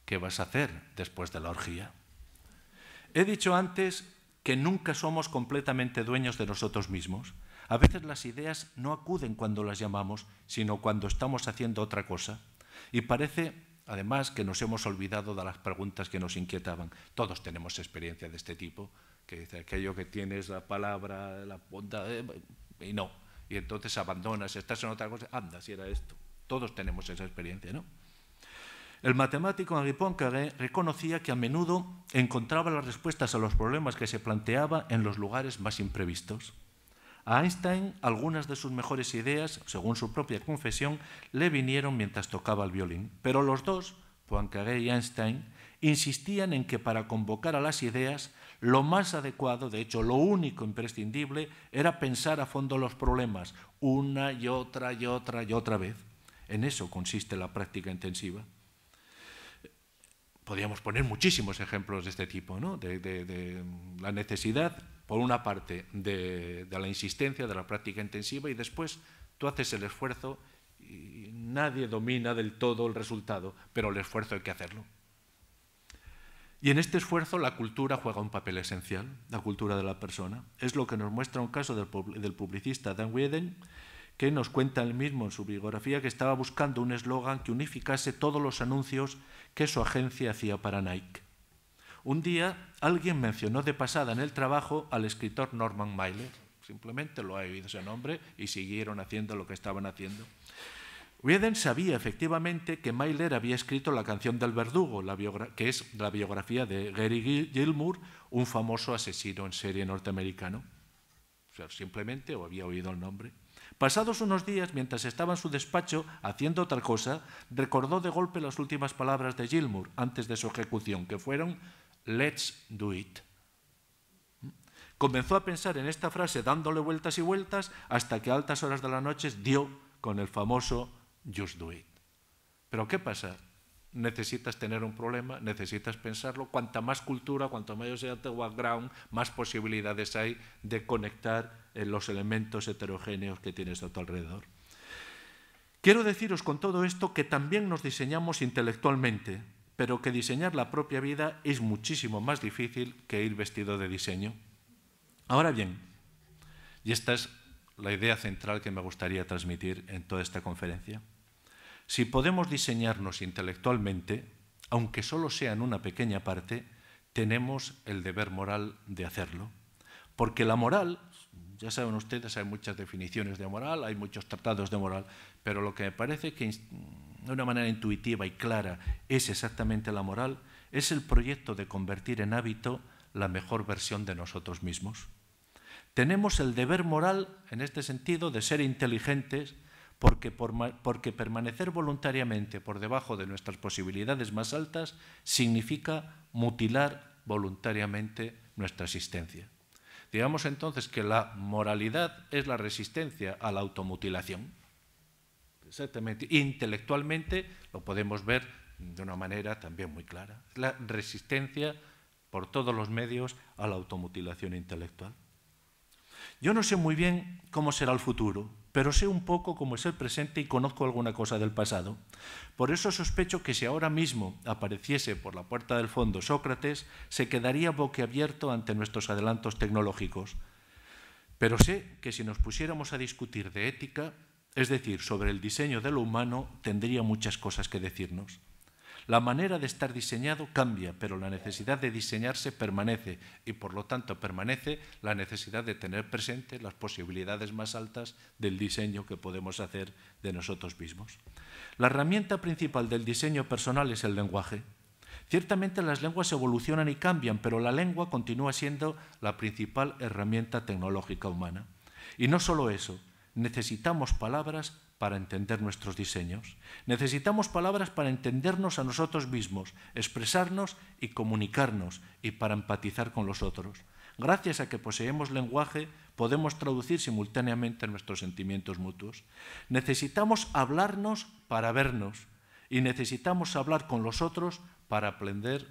¿qué vas a hacer después de la orgía? He dicho antes que nunca somos completamente dueños de nosotros mismos a veces las ideas no acuden cuando las llamamos, sino cuando estamos haciendo otra cosa. Y parece, además, que nos hemos olvidado de las preguntas que nos inquietaban. Todos tenemos experiencia de este tipo, que dice aquello que tienes la palabra, la punta, eh, y no. Y entonces abandonas, estás en otra cosa, anda, si era esto. Todos tenemos esa experiencia, ¿no? El matemático Henri Poincaré reconocía que a menudo encontraba las respuestas a los problemas que se planteaba en los lugares más imprevistos. A Einstein algunas de sus mejores ideas, según su propia confesión, le vinieron mientras tocaba el violín, pero los dos, Poincaré y Einstein, insistían en que para convocar a las ideas, lo más adecuado, de hecho lo único imprescindible, era pensar a fondo los problemas, una y otra y otra y otra vez. En eso consiste la práctica intensiva. Podríamos poner muchísimos ejemplos de este tipo, ¿no? de la necesidad por una parte, de, la insistencia, de la práctica intensiva y después tú haces el esfuerzo y nadie domina del todo el resultado, pero el esfuerzo hay que hacerlo. Y en este esfuerzo la cultura juega un papel esencial, la cultura de la persona. Es lo que nos muestra un caso del, publicista Dan Wieden, que nos cuenta él mismo en su biografía que estaba buscando un eslogan que unificase todos los anuncios que su agencia hacía para Nike. Un día alguien mencionó de pasada en el trabajo al escritor Norman Mailer. Simplemente lo ha oído ese nombre y siguieron haciendo lo que estaban haciendo. Wieden sabía efectivamente que Mailer había escrito la canción del verdugo, la que es la biografía de Gary Gilmour, un famoso asesino en serie norteamericano. O simplemente o había oído el nombre. Pasados unos días, mientras estaba en su despacho haciendo otra cosa, recordó de golpe las últimas palabras de Gilmour antes de su ejecución, que fueron Let's do it. Comenzó a pensar en esta frase dándole vueltas y vueltas hasta que a altas horas de la noche dio con el famoso just do it. Pero ¿qué pasa? Necesitas tener un problema, necesitas pensarlo. Cuanta más cultura, cuanto mayor sea tu background, más posibilidades hay de conectar los elementos heterogéneos que tienes a tu alrededor. Quiero deciros con todo esto que también nos diseñamos intelectualmente, pero que diseñar la propia vida es muchísimo más difícil que ir vestido de diseño. Ahora bien, y esta es la idea central que me gustaría transmitir en toda esta conferencia, si podemos diseñarnos intelectualmente, aunque solo sea en una pequeña parte, tenemos el deber moral de hacerlo. Porque la moral, ya saben ustedes, hay muchas definiciones de moral, hay muchos tratados de moral, pero lo que me parece que de una manera intuitiva y clara es exactamente la moral, es el proyecto de convertir en hábito la mejor versión de nosotros mismos. Tenemos el deber moral, en este sentido, de ser inteligentes, porque, permanecer voluntariamente por debajo de nuestras posibilidades más altas significa mutilar voluntariamente nuestra existencia. Digamos entonces que la moralidad es la resistencia a la automutilación exactamente. Intelectualmente lo podemos ver de una manera también muy clara. La resistencia por todos los medios a la automutilación intelectual. Yo no sé muy bien cómo será el futuro, pero sé un poco cómo es el presente y conozco alguna cosa del pasado. Por eso sospecho que si ahora mismo apareciese por la puerta del fondo Sócrates, se quedaría boquiabierto ante nuestros adelantos tecnológicos. Pero sé que si nos pusiéramos a discutir de ética, es decir, sobre el diseño de lo humano tendría muchas cosas que decirnos. La manera de estar diseñado cambia, pero la necesidad de diseñarse permanece y por lo tanto permanece la necesidad de tener presente las posibilidades más altas del diseño que podemos hacer de nosotros mismos. La herramienta principal del diseño personal es el lenguaje. Ciertamente las lenguas evolucionan y cambian, pero la lengua continúa siendo la principal herramienta tecnológica humana. Y no solo eso, necesitamos palabras para entender nuestros diseños. Necesitamos palabras para entendernos a nosotros mismos, expresarnos y comunicarnos y para empatizar con los otros. Gracias a que poseemos lenguaje, podemos traducir simultáneamente nuestros sentimientos mutuos. Necesitamos hablarnos para vernos y necesitamos hablar con los otros para aprender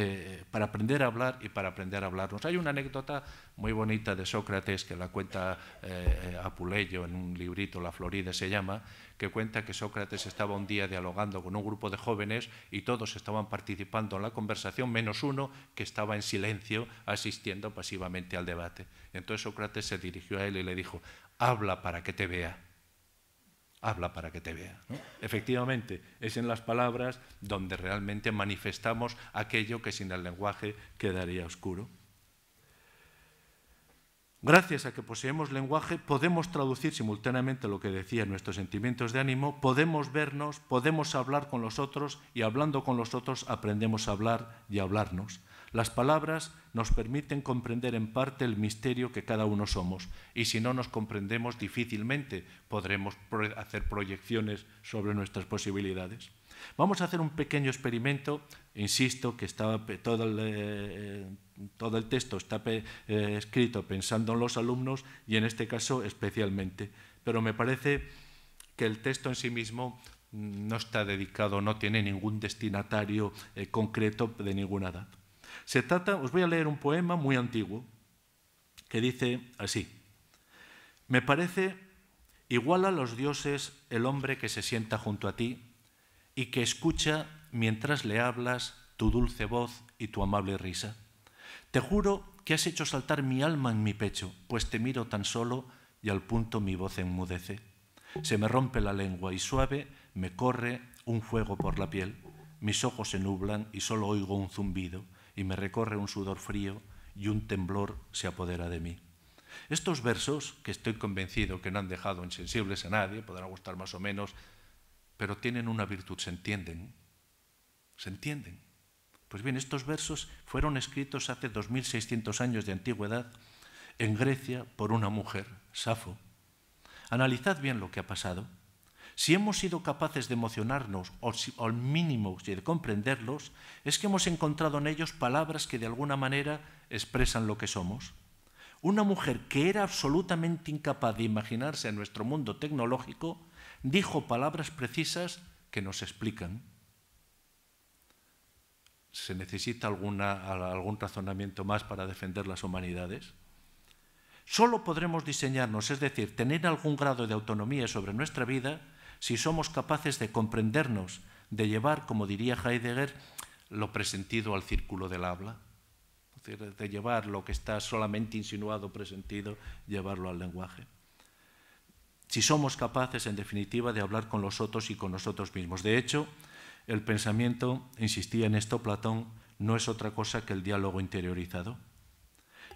eh, para aprender a hablar y para aprender a hablarnos. Hay una anécdota muy bonita de Sócrates que la cuenta eh, Apuleyo en un librito, La Florida se llama, que cuenta que Sócrates estaba un día dialogando con un grupo de jóvenes y todos estaban participando en la conversación, menos uno que estaba en silencio asistiendo pasivamente al debate. Entonces Sócrates se dirigió a él y le dijo, habla para que te vea habla para que te vea. Efectivamente, es en las palabras donde realmente manifestamos aquello que sin el lenguaje quedaría oscuro. Gracias a que poseemos lenguaje, podemos traducir simultáneamente lo que decía nuestros sentimientos de ánimo, podemos vernos, podemos hablar con los otros y hablando con los otros aprendemos a hablar y a hablarnos. Las palabras nos permiten comprender en parte el misterio que cada uno somos y si no nos comprendemos difícilmente podremos hacer proyecciones sobre nuestras posibilidades. Vamos a hacer un pequeño experimento, insisto que eh, eh, todo, el, texto está eh, escrito pensando en los alumnos y en este caso especialmente, pero me parece que el texto en sí mismo no está dedicado, no tiene ningún destinatario concreto de ninguna edad. Se trata, os voy a leer un poema muy antiguo que dice así, me parece igual a los dioses el hombre que se sienta junto a ti y que escucha mientras le hablas tu dulce voz y tu amable risa. Te juro que has hecho saltar mi alma en mi pecho, pues te miro tan solo y al punto mi voz enmudece. Se me rompe la lengua y suave me corre un fuego por la piel. Mis ojos se nublan y solo oigo un zumbido y me recorre un sudor frío y un temblor se apodera de mí. Estos versos, que estoy convencido que no han dejado insensibles a nadie, podrán gustar más o menos, pero tienen una virtud, se entienden. Se entienden. Pues bien, estos versos fueron escritos hace 2.600 años de antigüedad en Grecia por una mujer, Safo. Analizad bien lo que ha pasado. Si hemos sido capaces de emocionarnos o, al mínimo de comprenderlos, es que hemos encontrado en ellos palabras que de alguna manera expresan lo que somos. Una mujer que era absolutamente incapaz de imaginarse en nuestro mundo tecnológico, dijo palabras precisas que nos explican. ¿Se necesita alguna, algún razonamiento más para defender las humanidades? Solo podremos diseñarnos, es decir, tener algún grado de autonomía sobre nuestra vida si somos capaces de comprendernos, de llevar, como diría Heidegger, lo presentido al círculo del habla, de llevar lo que está solamente insinuado, presentido, llevarlo al lenguaje. Si somos capaces, en definitiva, de hablar con los otros y con nosotros mismos. De hecho, el pensamiento, insistía en esto Platón, no es otra cosa que el diálogo interiorizado.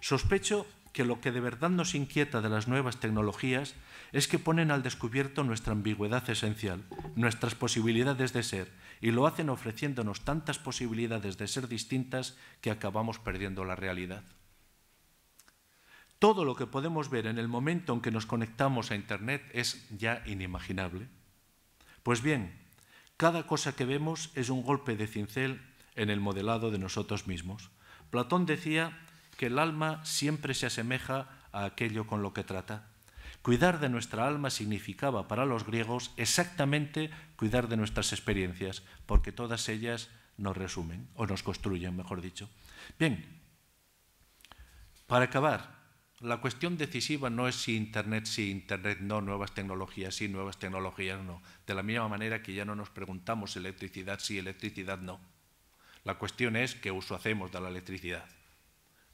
Sospecho que lo que de verdad nos inquieta de las nuevas tecnologías es que ponen al descubierto nuestra ambigüedad esencial, nuestras posibilidades de ser, y lo hacen ofreciéndonos tantas posibilidades de ser distintas que acabamos perdiendo la realidad. Todo lo que podemos ver en el momento en que nos conectamos a Internet es ya inimaginable. Pues bien, cada cosa que vemos es un golpe de cincel en el modelado de nosotros mismos. Platón decía que el alma siempre se asemeja a aquello con lo que trata. Cuidar de nuestra alma significaba para los griegos exactamente cuidar de nuestras experiencias, porque todas ellas nos resumen, o nos construyen, mejor dicho. Bien, para acabar, la cuestión decisiva no es si Internet sí, si Internet no, nuevas tecnologías sí, nuevas tecnologías no. De la misma manera que ya no nos preguntamos electricidad sí, si electricidad no. La cuestión es qué uso hacemos de la electricidad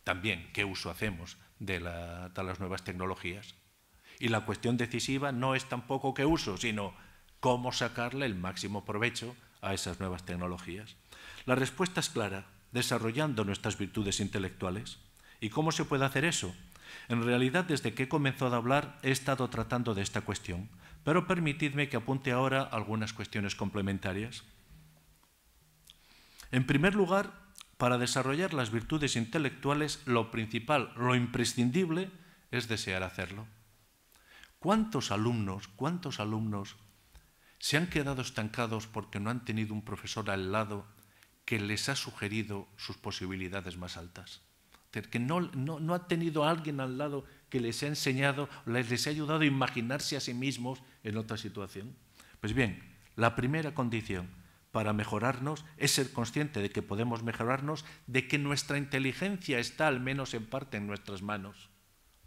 también qué uso hacemos de, las nuevas tecnologías. Y la cuestión decisiva no es tampoco qué uso, sino cómo sacarle el máximo provecho a esas nuevas tecnologías. La respuesta es clara, desarrollando nuestras virtudes intelectuales. ¿Y cómo se puede hacer eso? En realidad, desde que he comenzado a hablar, he estado tratando de esta cuestión, pero permitidme que apunte ahora algunas cuestiones complementarias. En primer lugar, para desarrollar las virtudes intelectuales, lo principal, lo imprescindible, es desear hacerlo. ¿Cuántos alumnos, cuántos alumnos se han quedado estancados porque no han tenido un profesor al lado que les ha sugerido sus posibilidades más altas? Que no, no, ha tenido alguien al lado que les ha enseñado, les, les ha ayudado a imaginarse a sí mismos en otra situación. Pues bien, la primera condición para mejorarnos es ser consciente de que podemos mejorarnos, de que nuestra inteligencia está al menos en parte en nuestras manos.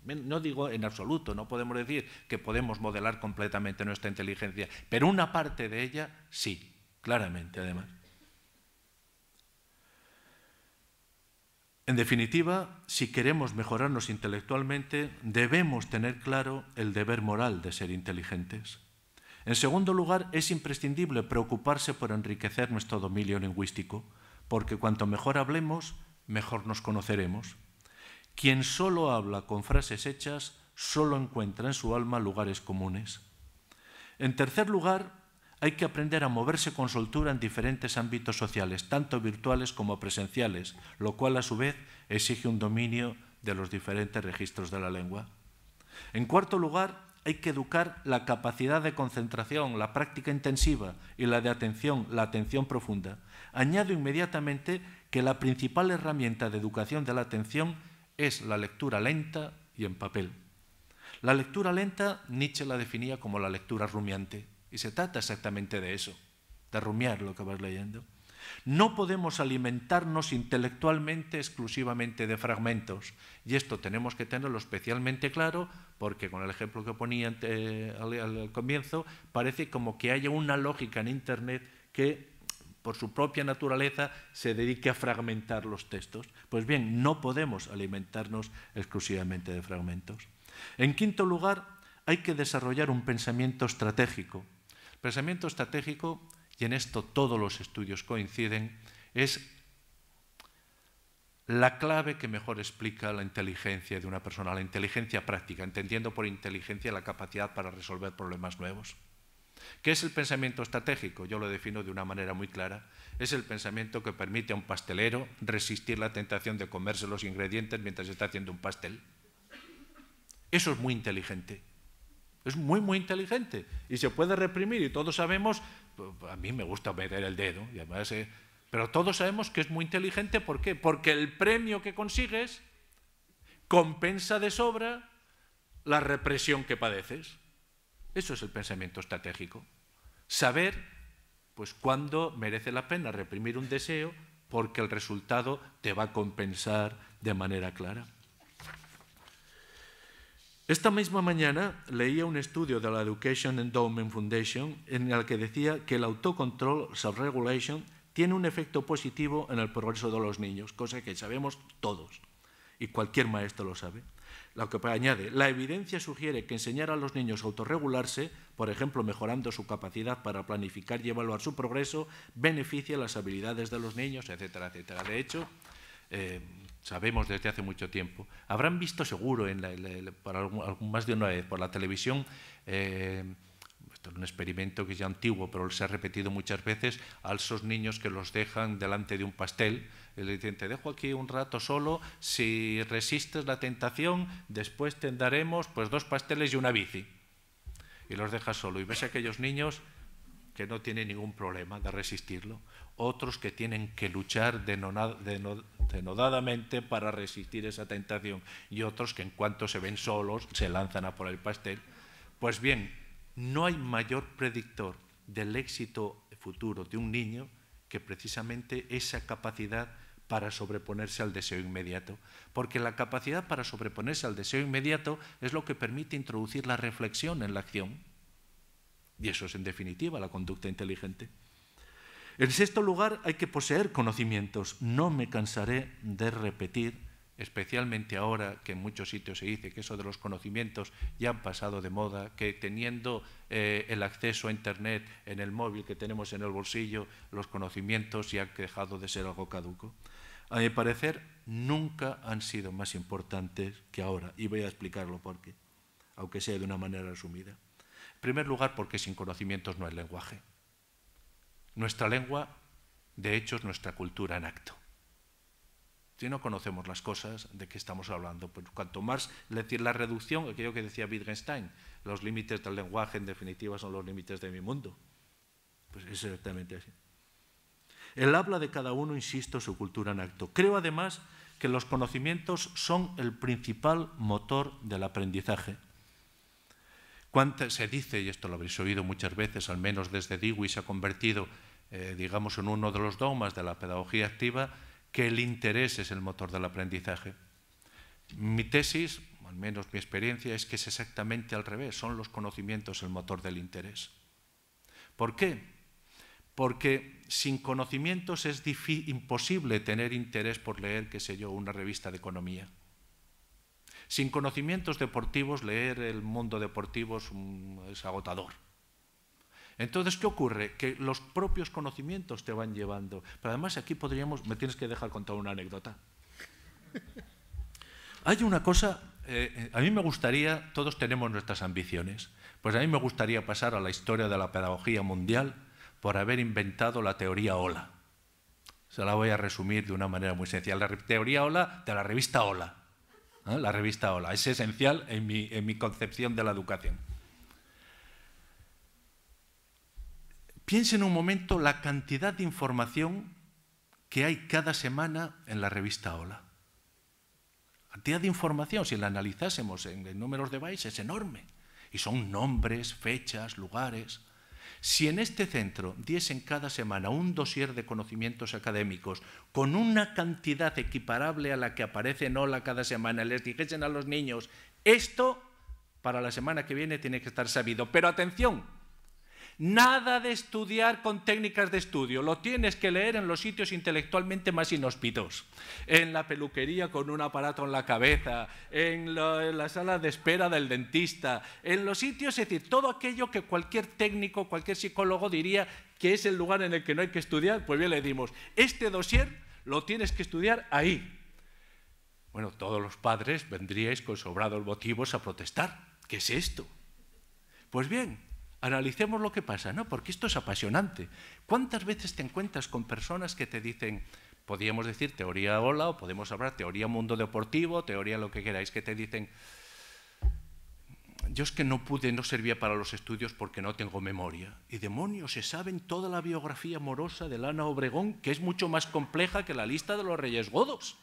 No digo en absoluto, no podemos decir que podemos modelar completamente nuestra inteligencia, pero una parte de ella sí, claramente además. En definitiva, si queremos mejorarnos intelectualmente, debemos tener claro el deber moral de ser inteligentes. En segundo lugar, es imprescindible preocuparse por enriquecer nuestro dominio lingüístico, porque cuanto mejor hablemos, mejor nos conoceremos. Quien solo habla con frases hechas, solo encuentra en su alma lugares comunes. En tercer lugar, hay que aprender a moverse con soltura en diferentes ámbitos sociales, tanto virtuales como presenciales, lo cual a su vez exige un dominio de los diferentes registros de la lengua. En cuarto lugar, hay que educar la capacidad de concentración, la práctica intensiva y la de atención, la atención profunda. Añado inmediatamente que la principal herramienta de educación de la atención es la lectura lenta y en papel. La lectura lenta Nietzsche la definía como la lectura rumiante y se trata exactamente de eso, de rumiar lo que vas leyendo. No podemos alimentarnos intelectualmente exclusivamente de fragmentos. Y esto tenemos que tenerlo especialmente claro porque con el ejemplo que ponía al, comienzo, parece como que haya una lógica en Internet que por su propia naturaleza, se dedique a fragmentar los textos. Pues bien, no podemos alimentarnos exclusivamente de fragmentos. En quinto lugar, hay que desarrollar un pensamiento estratégico. pensamiento estratégico y en esto todos los estudios coinciden, es la clave que mejor explica la inteligencia de una persona, la inteligencia práctica, entendiendo por inteligencia la capacidad para resolver problemas nuevos. ¿Qué es el pensamiento estratégico? Yo lo defino de una manera muy clara. Es el pensamiento que permite a un pastelero resistir la tentación de comerse los ingredientes mientras está haciendo un pastel. Eso es muy inteligente. Es muy, muy inteligente. Y se puede reprimir. Y todos sabemos a mí me gusta meter el dedo, y además, eh, pero todos sabemos que es muy inteligente, ¿por qué? Porque el premio que consigues compensa de sobra la represión que padeces. Eso es el pensamiento estratégico. Saber, pues, cuándo merece la pena reprimir un deseo porque el resultado te va a compensar de manera clara. Esta misma mañana leía un estudio de la Education Endowment Foundation en el que decía que el autocontrol, self-regulation, tiene un efecto positivo en el progreso de los niños, cosa que sabemos todos y cualquier maestro lo sabe. Lo que añade, la evidencia sugiere que enseñar a los niños a autorregularse, por ejemplo, mejorando su capacidad para planificar y evaluar su progreso, beneficia las habilidades de los niños, etcétera, etcétera. De hecho, eh, sabemos desde hace mucho tiempo, habrán visto seguro, en algún, más de una vez, por la televisión, eh, esto es un experimento que es ya antiguo, pero se ha repetido muchas veces, a esos niños que los dejan delante de un pastel, y dicen, te dejo aquí un rato solo, si resistes la tentación, después te daremos pues, dos pasteles y una bici. Y los dejas solo. Y ves a aquellos niños que no tiene ningún problema de resistirlo, otros que tienen que luchar denodadamente para resistir esa tentación y otros que en cuanto se ven solos se lanzan a por el pastel. Pues bien, no hay mayor predictor del éxito futuro de un niño que precisamente esa capacidad para sobreponerse al deseo inmediato, porque la capacidad para sobreponerse al deseo inmediato es lo que permite introducir la reflexión en la acción y eso es en definitiva la conducta inteligente. En sexto lugar, hay que poseer conocimientos. No me cansaré de repetir, especialmente ahora que en muchos sitios se dice que eso de los conocimientos ya han pasado de moda, que teniendo eh, el acceso a Internet en el móvil que tenemos en el bolsillo, los conocimientos ya han dejado de ser algo caduco. A mi parecer, nunca han sido más importantes que ahora, y voy a explicarlo por qué, aunque sea de una manera resumida primer lugar, porque sin conocimientos no hay lenguaje. Nuestra lengua, de hecho, es nuestra cultura en acto. Si no conocemos las cosas, ¿de qué estamos hablando? Pues cuanto más, es decir, la reducción, aquello que decía Wittgenstein, los límites del lenguaje en definitiva son los límites de mi mundo. Pues es exactamente así. El habla de cada uno, insisto, su cultura en acto. Creo además que los conocimientos son el principal motor del aprendizaje se dice, y esto lo habréis oído muchas veces, al menos desde Dewey se ha convertido, eh, digamos, en uno de los dogmas de la pedagogía activa, que el interés es el motor del aprendizaje? Mi tesis, al menos mi experiencia, es que es exactamente al revés, son los conocimientos el motor del interés. ¿Por qué? Porque sin conocimientos es imposible tener interés por leer, qué sé yo, una revista de economía sin conocimientos deportivos, leer el mundo deportivo es, agotador. Entonces, ¿qué ocurre? Que los propios conocimientos te van llevando. Pero además aquí podríamos, me tienes que dejar contar una anécdota. <laughs> Hay una cosa, eh, eh, a mí me gustaría, todos tenemos nuestras ambiciones, pues a mí me gustaría pasar a la historia de la pedagogía mundial por haber inventado la teoría OLA. Se la voy a resumir de una manera muy sencilla. La teoría OLA de la revista OLA la revista Hola. Es esencial en mi, concepción de la educación. Piensen un momento la cantidad de información que hay cada semana en la revista Hola. Cantidad de información, si la analizásemos en, números de bytes, es enorme. Y son nombres, fechas, lugares. Si en este centro diesen cada semana un dosier de conocimientos académicos con una cantidad equiparable a la que aparece en OLA cada semana, les dijesen a los niños, esto para la semana que viene tiene que estar sabido. Pero atención, Nada de estudiar con técnicas de estudio, lo tienes que leer en los sitios intelectualmente más inhóspitos, en la peluquería con un aparato en la cabeza, en, la sala de espera del dentista, en los sitios, es decir, todo aquello que cualquier técnico, cualquier psicólogo diría que es el lugar en el que no hay que estudiar, pues bien le dimos, este dossier lo tienes que estudiar ahí. Bueno, todos los padres vendríais con sobrados motivos a protestar. ¿Qué es esto? Pues bien, analicemos lo que pasa, ¿no? Porque esto es apasionante. ¿Cuántas veces te encuentras con personas que te dicen, podríamos decir teoría hola o podemos hablar teoría mundo deportivo, teoría lo que queráis, que te dicen, yo es que no pude, no servía para los estudios porque no tengo memoria. Y demonios, se saben toda la biografía amorosa de Lana Obregón, que es mucho más compleja que la lista de los Reyes Godos.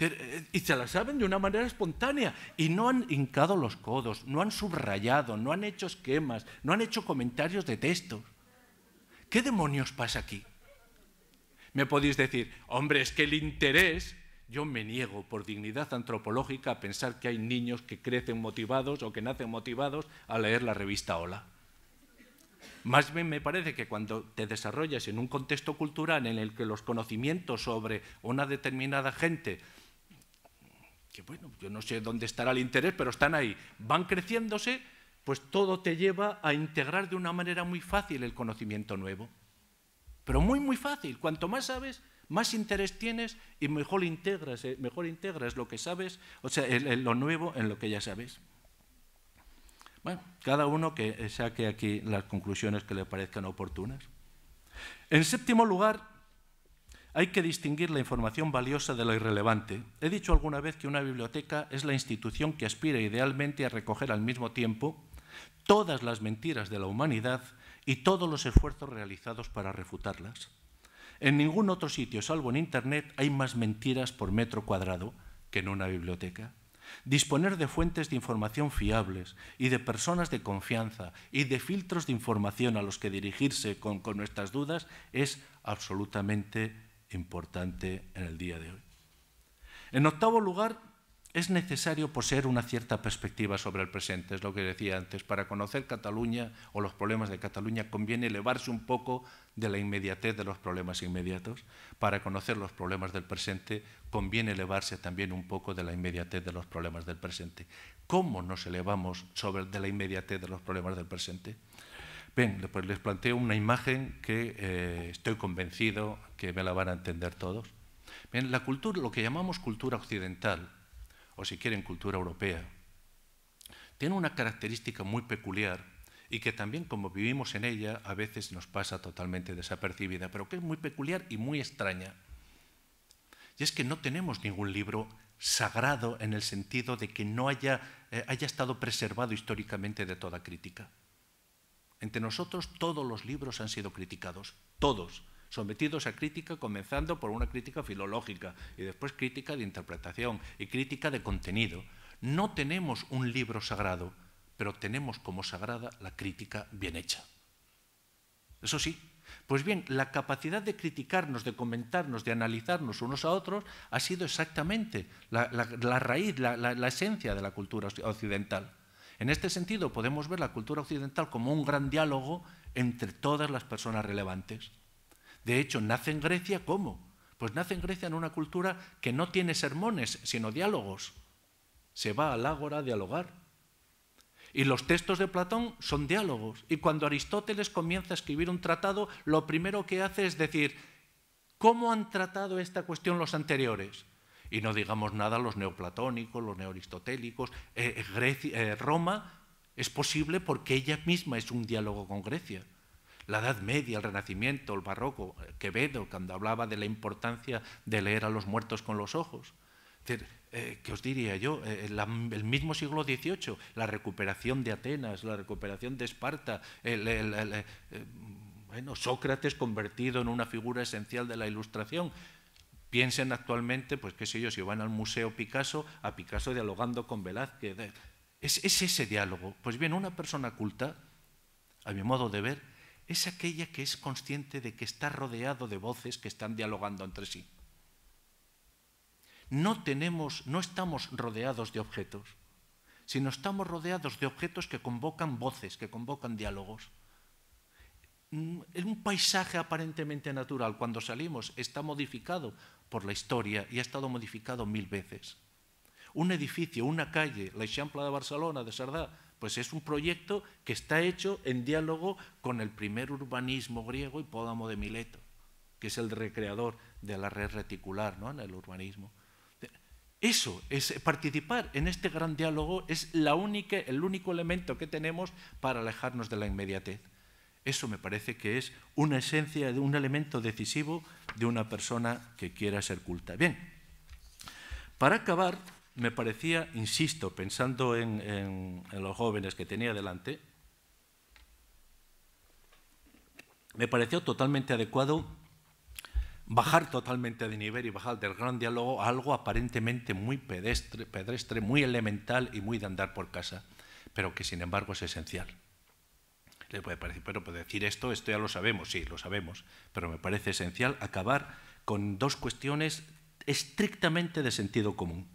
Eh, y se la saben de una manera espontánea. Y no han hincado los codos, no han subrayado, no han hecho esquemas, no han hecho comentarios de textos. ¿Qué demonios pasa aquí? Me podéis decir, hombre, es que el interés yo me niego por dignidad antropológica a pensar que hay niños que crecen motivados o que nacen motivados a leer la revista Hola. Más bien me parece que cuando te desarrollas en un contexto cultural en el que los conocimientos sobre una determinada gente que bueno, yo no sé dónde estará el interés, pero están ahí, van creciéndose, pues todo te lleva a integrar de una manera muy fácil el conocimiento nuevo. Pero muy, muy fácil. Cuanto más sabes, más interés tienes y mejor integras, eh, mejor integras lo que sabes, o sea, lo nuevo en lo que ya sabes. Bueno, cada uno que saque aquí las conclusiones que le parezcan oportunas. En séptimo lugar, hay que distinguir la información valiosa de la irrelevante. He dicho alguna vez que una biblioteca es la institución que aspira idealmente a recoger al mismo tiempo todas las mentiras de la humanidad y todos los esfuerzos realizados para refutarlas. En ningún otro sitio, salvo en Internet, hay más mentiras por metro cuadrado que en una biblioteca. Disponer de fuentes de información fiables y de personas de confianza y de filtros de información a los que dirigirse con, con nuestras dudas es absolutamente importante en el día de hoy. En octavo lugar, es necesario poseer una cierta perspectiva sobre el presente, es lo que decía antes. Para conocer Cataluña o los problemas de Cataluña conviene elevarse un poco de la inmediatez de los problemas inmediatos. Para conocer los problemas del presente conviene elevarse también un poco de la inmediatez de los problemas del presente. ¿Cómo nos elevamos sobre de la inmediatez de los problemas del presente? Bien, pues les planteo una imagen que eh, estoy convencido que me la van a entender todos. la cultura, lo que llamamos cultura occidental, o si quieren cultura europea, tiene una característica muy peculiar y que también como vivimos en ella a veces nos pasa totalmente desapercibida, pero que es muy peculiar y muy extraña. Y es que no tenemos ningún libro sagrado en el sentido de que no haya, eh, haya estado preservado históricamente de toda crítica. Entre nosotros todos los libros han sido criticados, todos, sometidos a crítica, comenzando por una crítica filológica y después crítica de interpretación y crítica de contenido. No tenemos un libro sagrado, pero tenemos como sagrada la crítica bien hecha. Eso sí, pues bien, la capacidad de criticarnos, de comentarnos, de analizarnos unos a otros ha sido exactamente la, raíz, la esencia de la cultura occidental. En este sentido, podemos ver la cultura occidental como un gran diálogo entre todas las personas relevantes. De hecho, nace en Grecia ¿cómo? Pues nace en Grecia en una cultura que no tiene sermones, sino diálogos. Se va al ágora a dialogar. Y los textos de Platón son diálogos. Y cuando Aristóteles comienza a escribir un tratado, lo primero que hace es decir, ¿cómo han tratado esta cuestión los anteriores? Y no digamos nada los neoplatónicos, los neoaristotélicos. Eh, eh, eh, Roma es posible porque ella misma es un diálogo con Grecia. La Edad Media, el Renacimiento, el Barroco, Quevedo, cuando hablaba de la importancia de leer a los muertos con los ojos. ¿qué os diría yo? el mismo siglo XVIII, la recuperación de Atenas, la recuperación de Esparta, bueno, Sócrates convertido en una figura esencial de la Ilustración. Piensen actualmente, pues qué sé yo, si van al Museo Picasso, a Picasso dialogando con Velázquez. Es, ese diálogo. Pues bien, una persona culta, a mi modo de ver, es aquella que es consciente de que está rodeado de voces que están dialogando entre sí. No tenemos, no estamos rodeados de objetos, sino estamos rodeados de objetos que convocan voces, que convocan diálogos. Mm, es un paisaje aparentemente natural, cuando salimos, está modificado por la historia y ha estado modificado mil veces. Un edificio, una calle, la Eixample de Barcelona, de Sardá, pues es un proyecto que está hecho en diálogo con el primer urbanismo griego, Hipódamo de Mileto, que es el recreador de la red reticular ¿no? en el urbanismo. Eso es participar en este gran diálogo es la el único elemento que tenemos para alejarnos de la inmediatez. Eso me parece que es una esencia, un elemento decisivo de una persona que quiera ser culta. Bien, para acabar, me parecía, insisto, pensando en, los jóvenes que tenía delante, me pareció totalmente adecuado bajar totalmente de nivel y bajar del gran diálogo a algo aparentemente muy pedestre, muy elemental y muy de andar por casa, pero que sin embargo es esencial. Le puede parecer, pero pues decir esto, esto ya lo sabemos, sí, lo sabemos, pero me parece esencial acabar con dos cuestiones estrictamente de sentido común.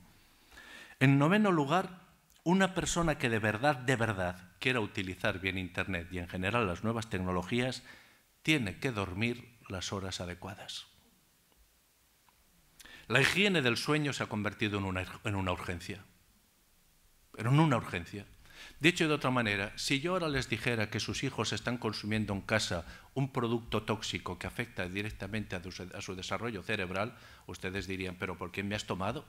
En noveno lugar, una persona que de verdad, de verdad quiera utilizar bien Internet y en general las nuevas tecnologías, tiene que dormir las horas adecuadas. La higiene del sueño se ha convertido en una, en una urgencia. Pero en una urgencia. Dicho de otra manera, si yo ahora les dijera que sus hijos están consumiendo en casa un producto tóxico que afecta directamente a su, desarrollo cerebral, ustedes dirían, pero ¿por qué me has tomado?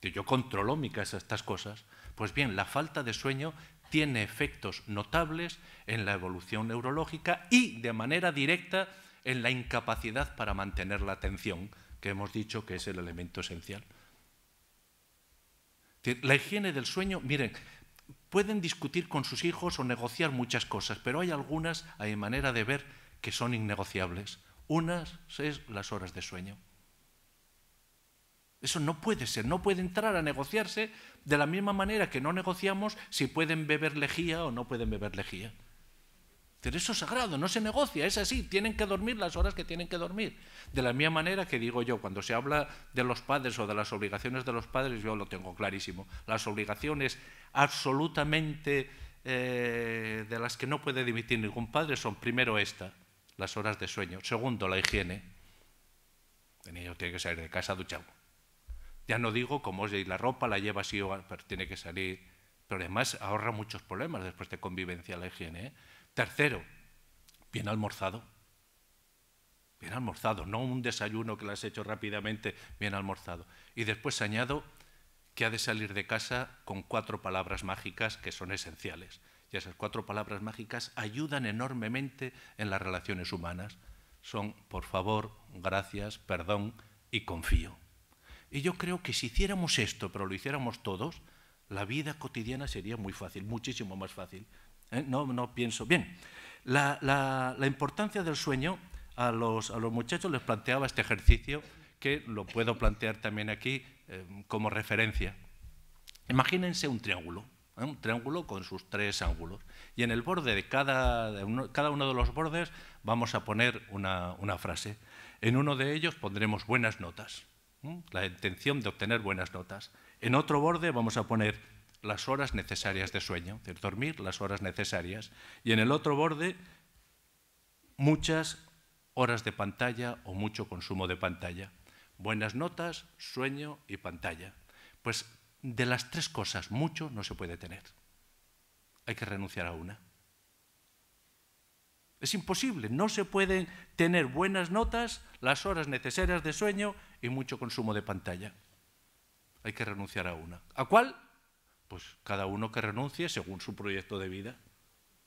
Que yo controlo mi casa estas cosas. Pues bien, la falta de sueño tiene efectos notables en la evolución neurológica y de manera directa en la incapacidad para mantener la atención, que hemos dicho que es el elemento esencial. La higiene del sueño, miren, Pueden discutir con sus hijos o negociar muchas cosas, pero hay algunas, hay manera de ver, que son innegociables. Unas es las horas de sueño. Eso no puede ser, no puede entrar a negociarse de la misma manera que no negociamos si pueden beber lejía o no pueden beber lejía. Pero eso sagrado, no se negocia, es así, tienen que dormir las horas que tienen que dormir. De la misma manera que digo yo, cuando se habla de los padres o de las obligaciones de los padres, yo lo tengo clarísimo. Las obligaciones absolutamente eh, de las que no puede dimitir ningún padre son, primero, esta, las horas de sueño. Segundo, la higiene. El niño tiene que salir de casa duchado. Ya no digo cómo es, la ropa la lleva así, pero tiene que salir. Pero además ahorra muchos problemas después de convivencia la higiene. ¿eh? Tercero, bien almorzado. Bien almorzado, no un desayuno que lo has hecho rápidamente, bien almorzado. Y después añado que ha de salir de casa con cuatro palabras mágicas que son esenciales. Y esas cuatro palabras mágicas ayudan enormemente en las relaciones humanas. Son, por favor, gracias, perdón y confío. Y yo creo que si hiciéramos esto, pero lo hiciéramos todos, la vida cotidiana sería muy fácil, muchísimo más fácil. ¿eh? no, no pienso bien. La, importancia del sueño a los, a los muchachos les planteaba este ejercicio que lo puedo plantear también aquí em, como referencia. Imagínense un triángulo, ¿eh? un triángulo con sus tres ángulos. Y en el borde de cada, uno, cada uno de los bordes vamos a poner una, una, frase. En uno de ellos pondremos buenas notas, ¿eh? la intención de obtener buenas notas. En otro borde vamos a poner las horas necesarias de sueño, es dormir las horas necesarias, y en el otro borde muchas horas de pantalla o mucho consumo de pantalla. Buenas notas, sueño y pantalla. Pues de las tres cosas mucho no se puede tener. Hay que renunciar a una. Es imposible, no se pueden tener buenas notas, las horas necesarias de sueño y mucho consumo de pantalla. Hay que renunciar a una. ¿A cuál? Pues cada uno que renuncie según su proyecto de vida.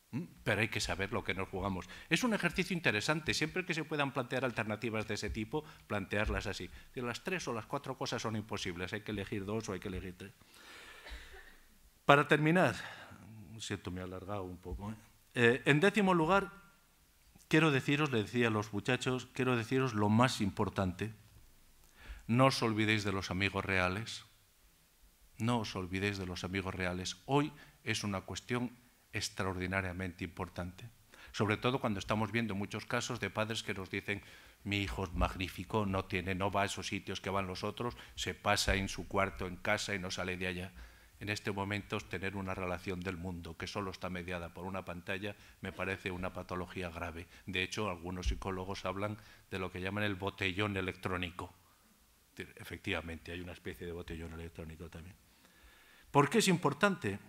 Mm, pero hay que saber lo que nos jugamos. Es un ejercicio interesante. Siempre que se puedan plantear alternativas de ese tipo, plantearlas así. las tres o las cuatro cosas son imposibles. Hay que elegir dos o hay que elegir tres. Para terminar, siento, me he alargado un poco. ¿eh? Eh, en décimo lugar, quiero deciros, le decía a los muchachos, quiero deciros lo más importante. No os olvidéis de los amigos reales. No os olvidéis de los amigos reales. Hoy es una cuestión extraordinariamente importante. Sobre todo cuando estamos viendo muchos casos de padres que nos dicen, mi hijo es magnífico, no tiene, no va a esos sitios que van los otros, se pasa en su cuarto, en casa y no sale de allá. En este momento tener una relación del mundo que solo está mediada por una pantalla me parece una patología grave. De hecho, algunos psicólogos hablan de lo que llaman el botellón electrónico. Efectivamente, hay una especie de botellón electrónico también. ¿Por qué es importante?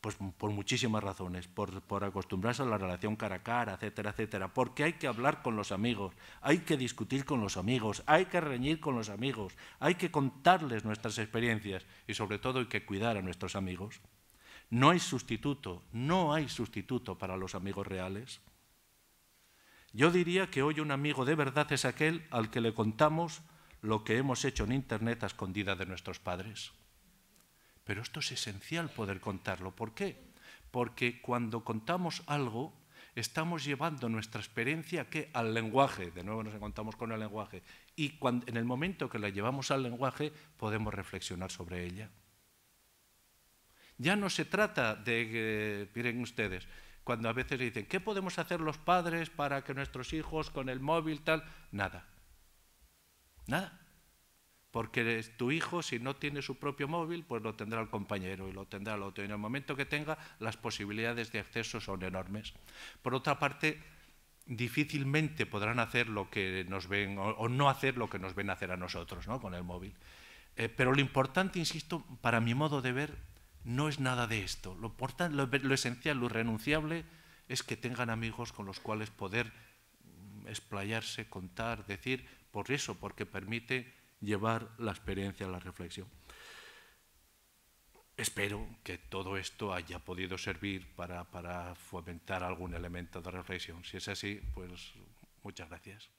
Pues por muchísimas razones, por, acostumbrarse a la relación cara a cara, etcétera, etcétera, porque hay que hablar con los amigos, hay que discutir con los amigos, hay que reñir con los amigos, hay que contarles nuestras experiencias y sobre todo hay que cuidar a nuestros amigos. No hay sustituto, no hay sustituto para los amigos reales. Yo diría que hoy un amigo de verdad es aquel al que le contamos lo que hemos hecho en Internet a escondidas de nuestros padres. Pero esto es esencial poder contarlo. ¿Por qué? Porque cuando contamos algo, estamos llevando nuestra experiencia que al lenguaje, de nuevo nos encontramos con el lenguaje, y cuando, en el momento que la llevamos al lenguaje podemos reflexionar sobre ella. Ya no se trata de, miren ustedes, cuando a veces dicen, ¿qué podemos hacer los padres para que nuestros hijos con el móvil tal? Nada, nada porque tu hijo, si no tiene su propio móvil, pues lo tendrá el compañero y lo tendrá el otro. Y en el momento que tenga, las posibilidades de acceso son enormes. Por otra parte, difícilmente podrán hacer lo que nos ven, o, no hacer lo que nos ven hacer a nosotros, ¿no? con el móvil. Eh, pero lo importante, insisto, para mi modo de ver, no es nada de esto. Lo, lo, esencial, lo renunciable, es que tengan amigos con los cuales poder mm, explayarse, contar, decir, por eso, porque permite llevar la experiencia a la reflexión. Espero que todo esto haya podido servir para, fomentar algún elemento de reflexión. Si es así, pues muchas gracias.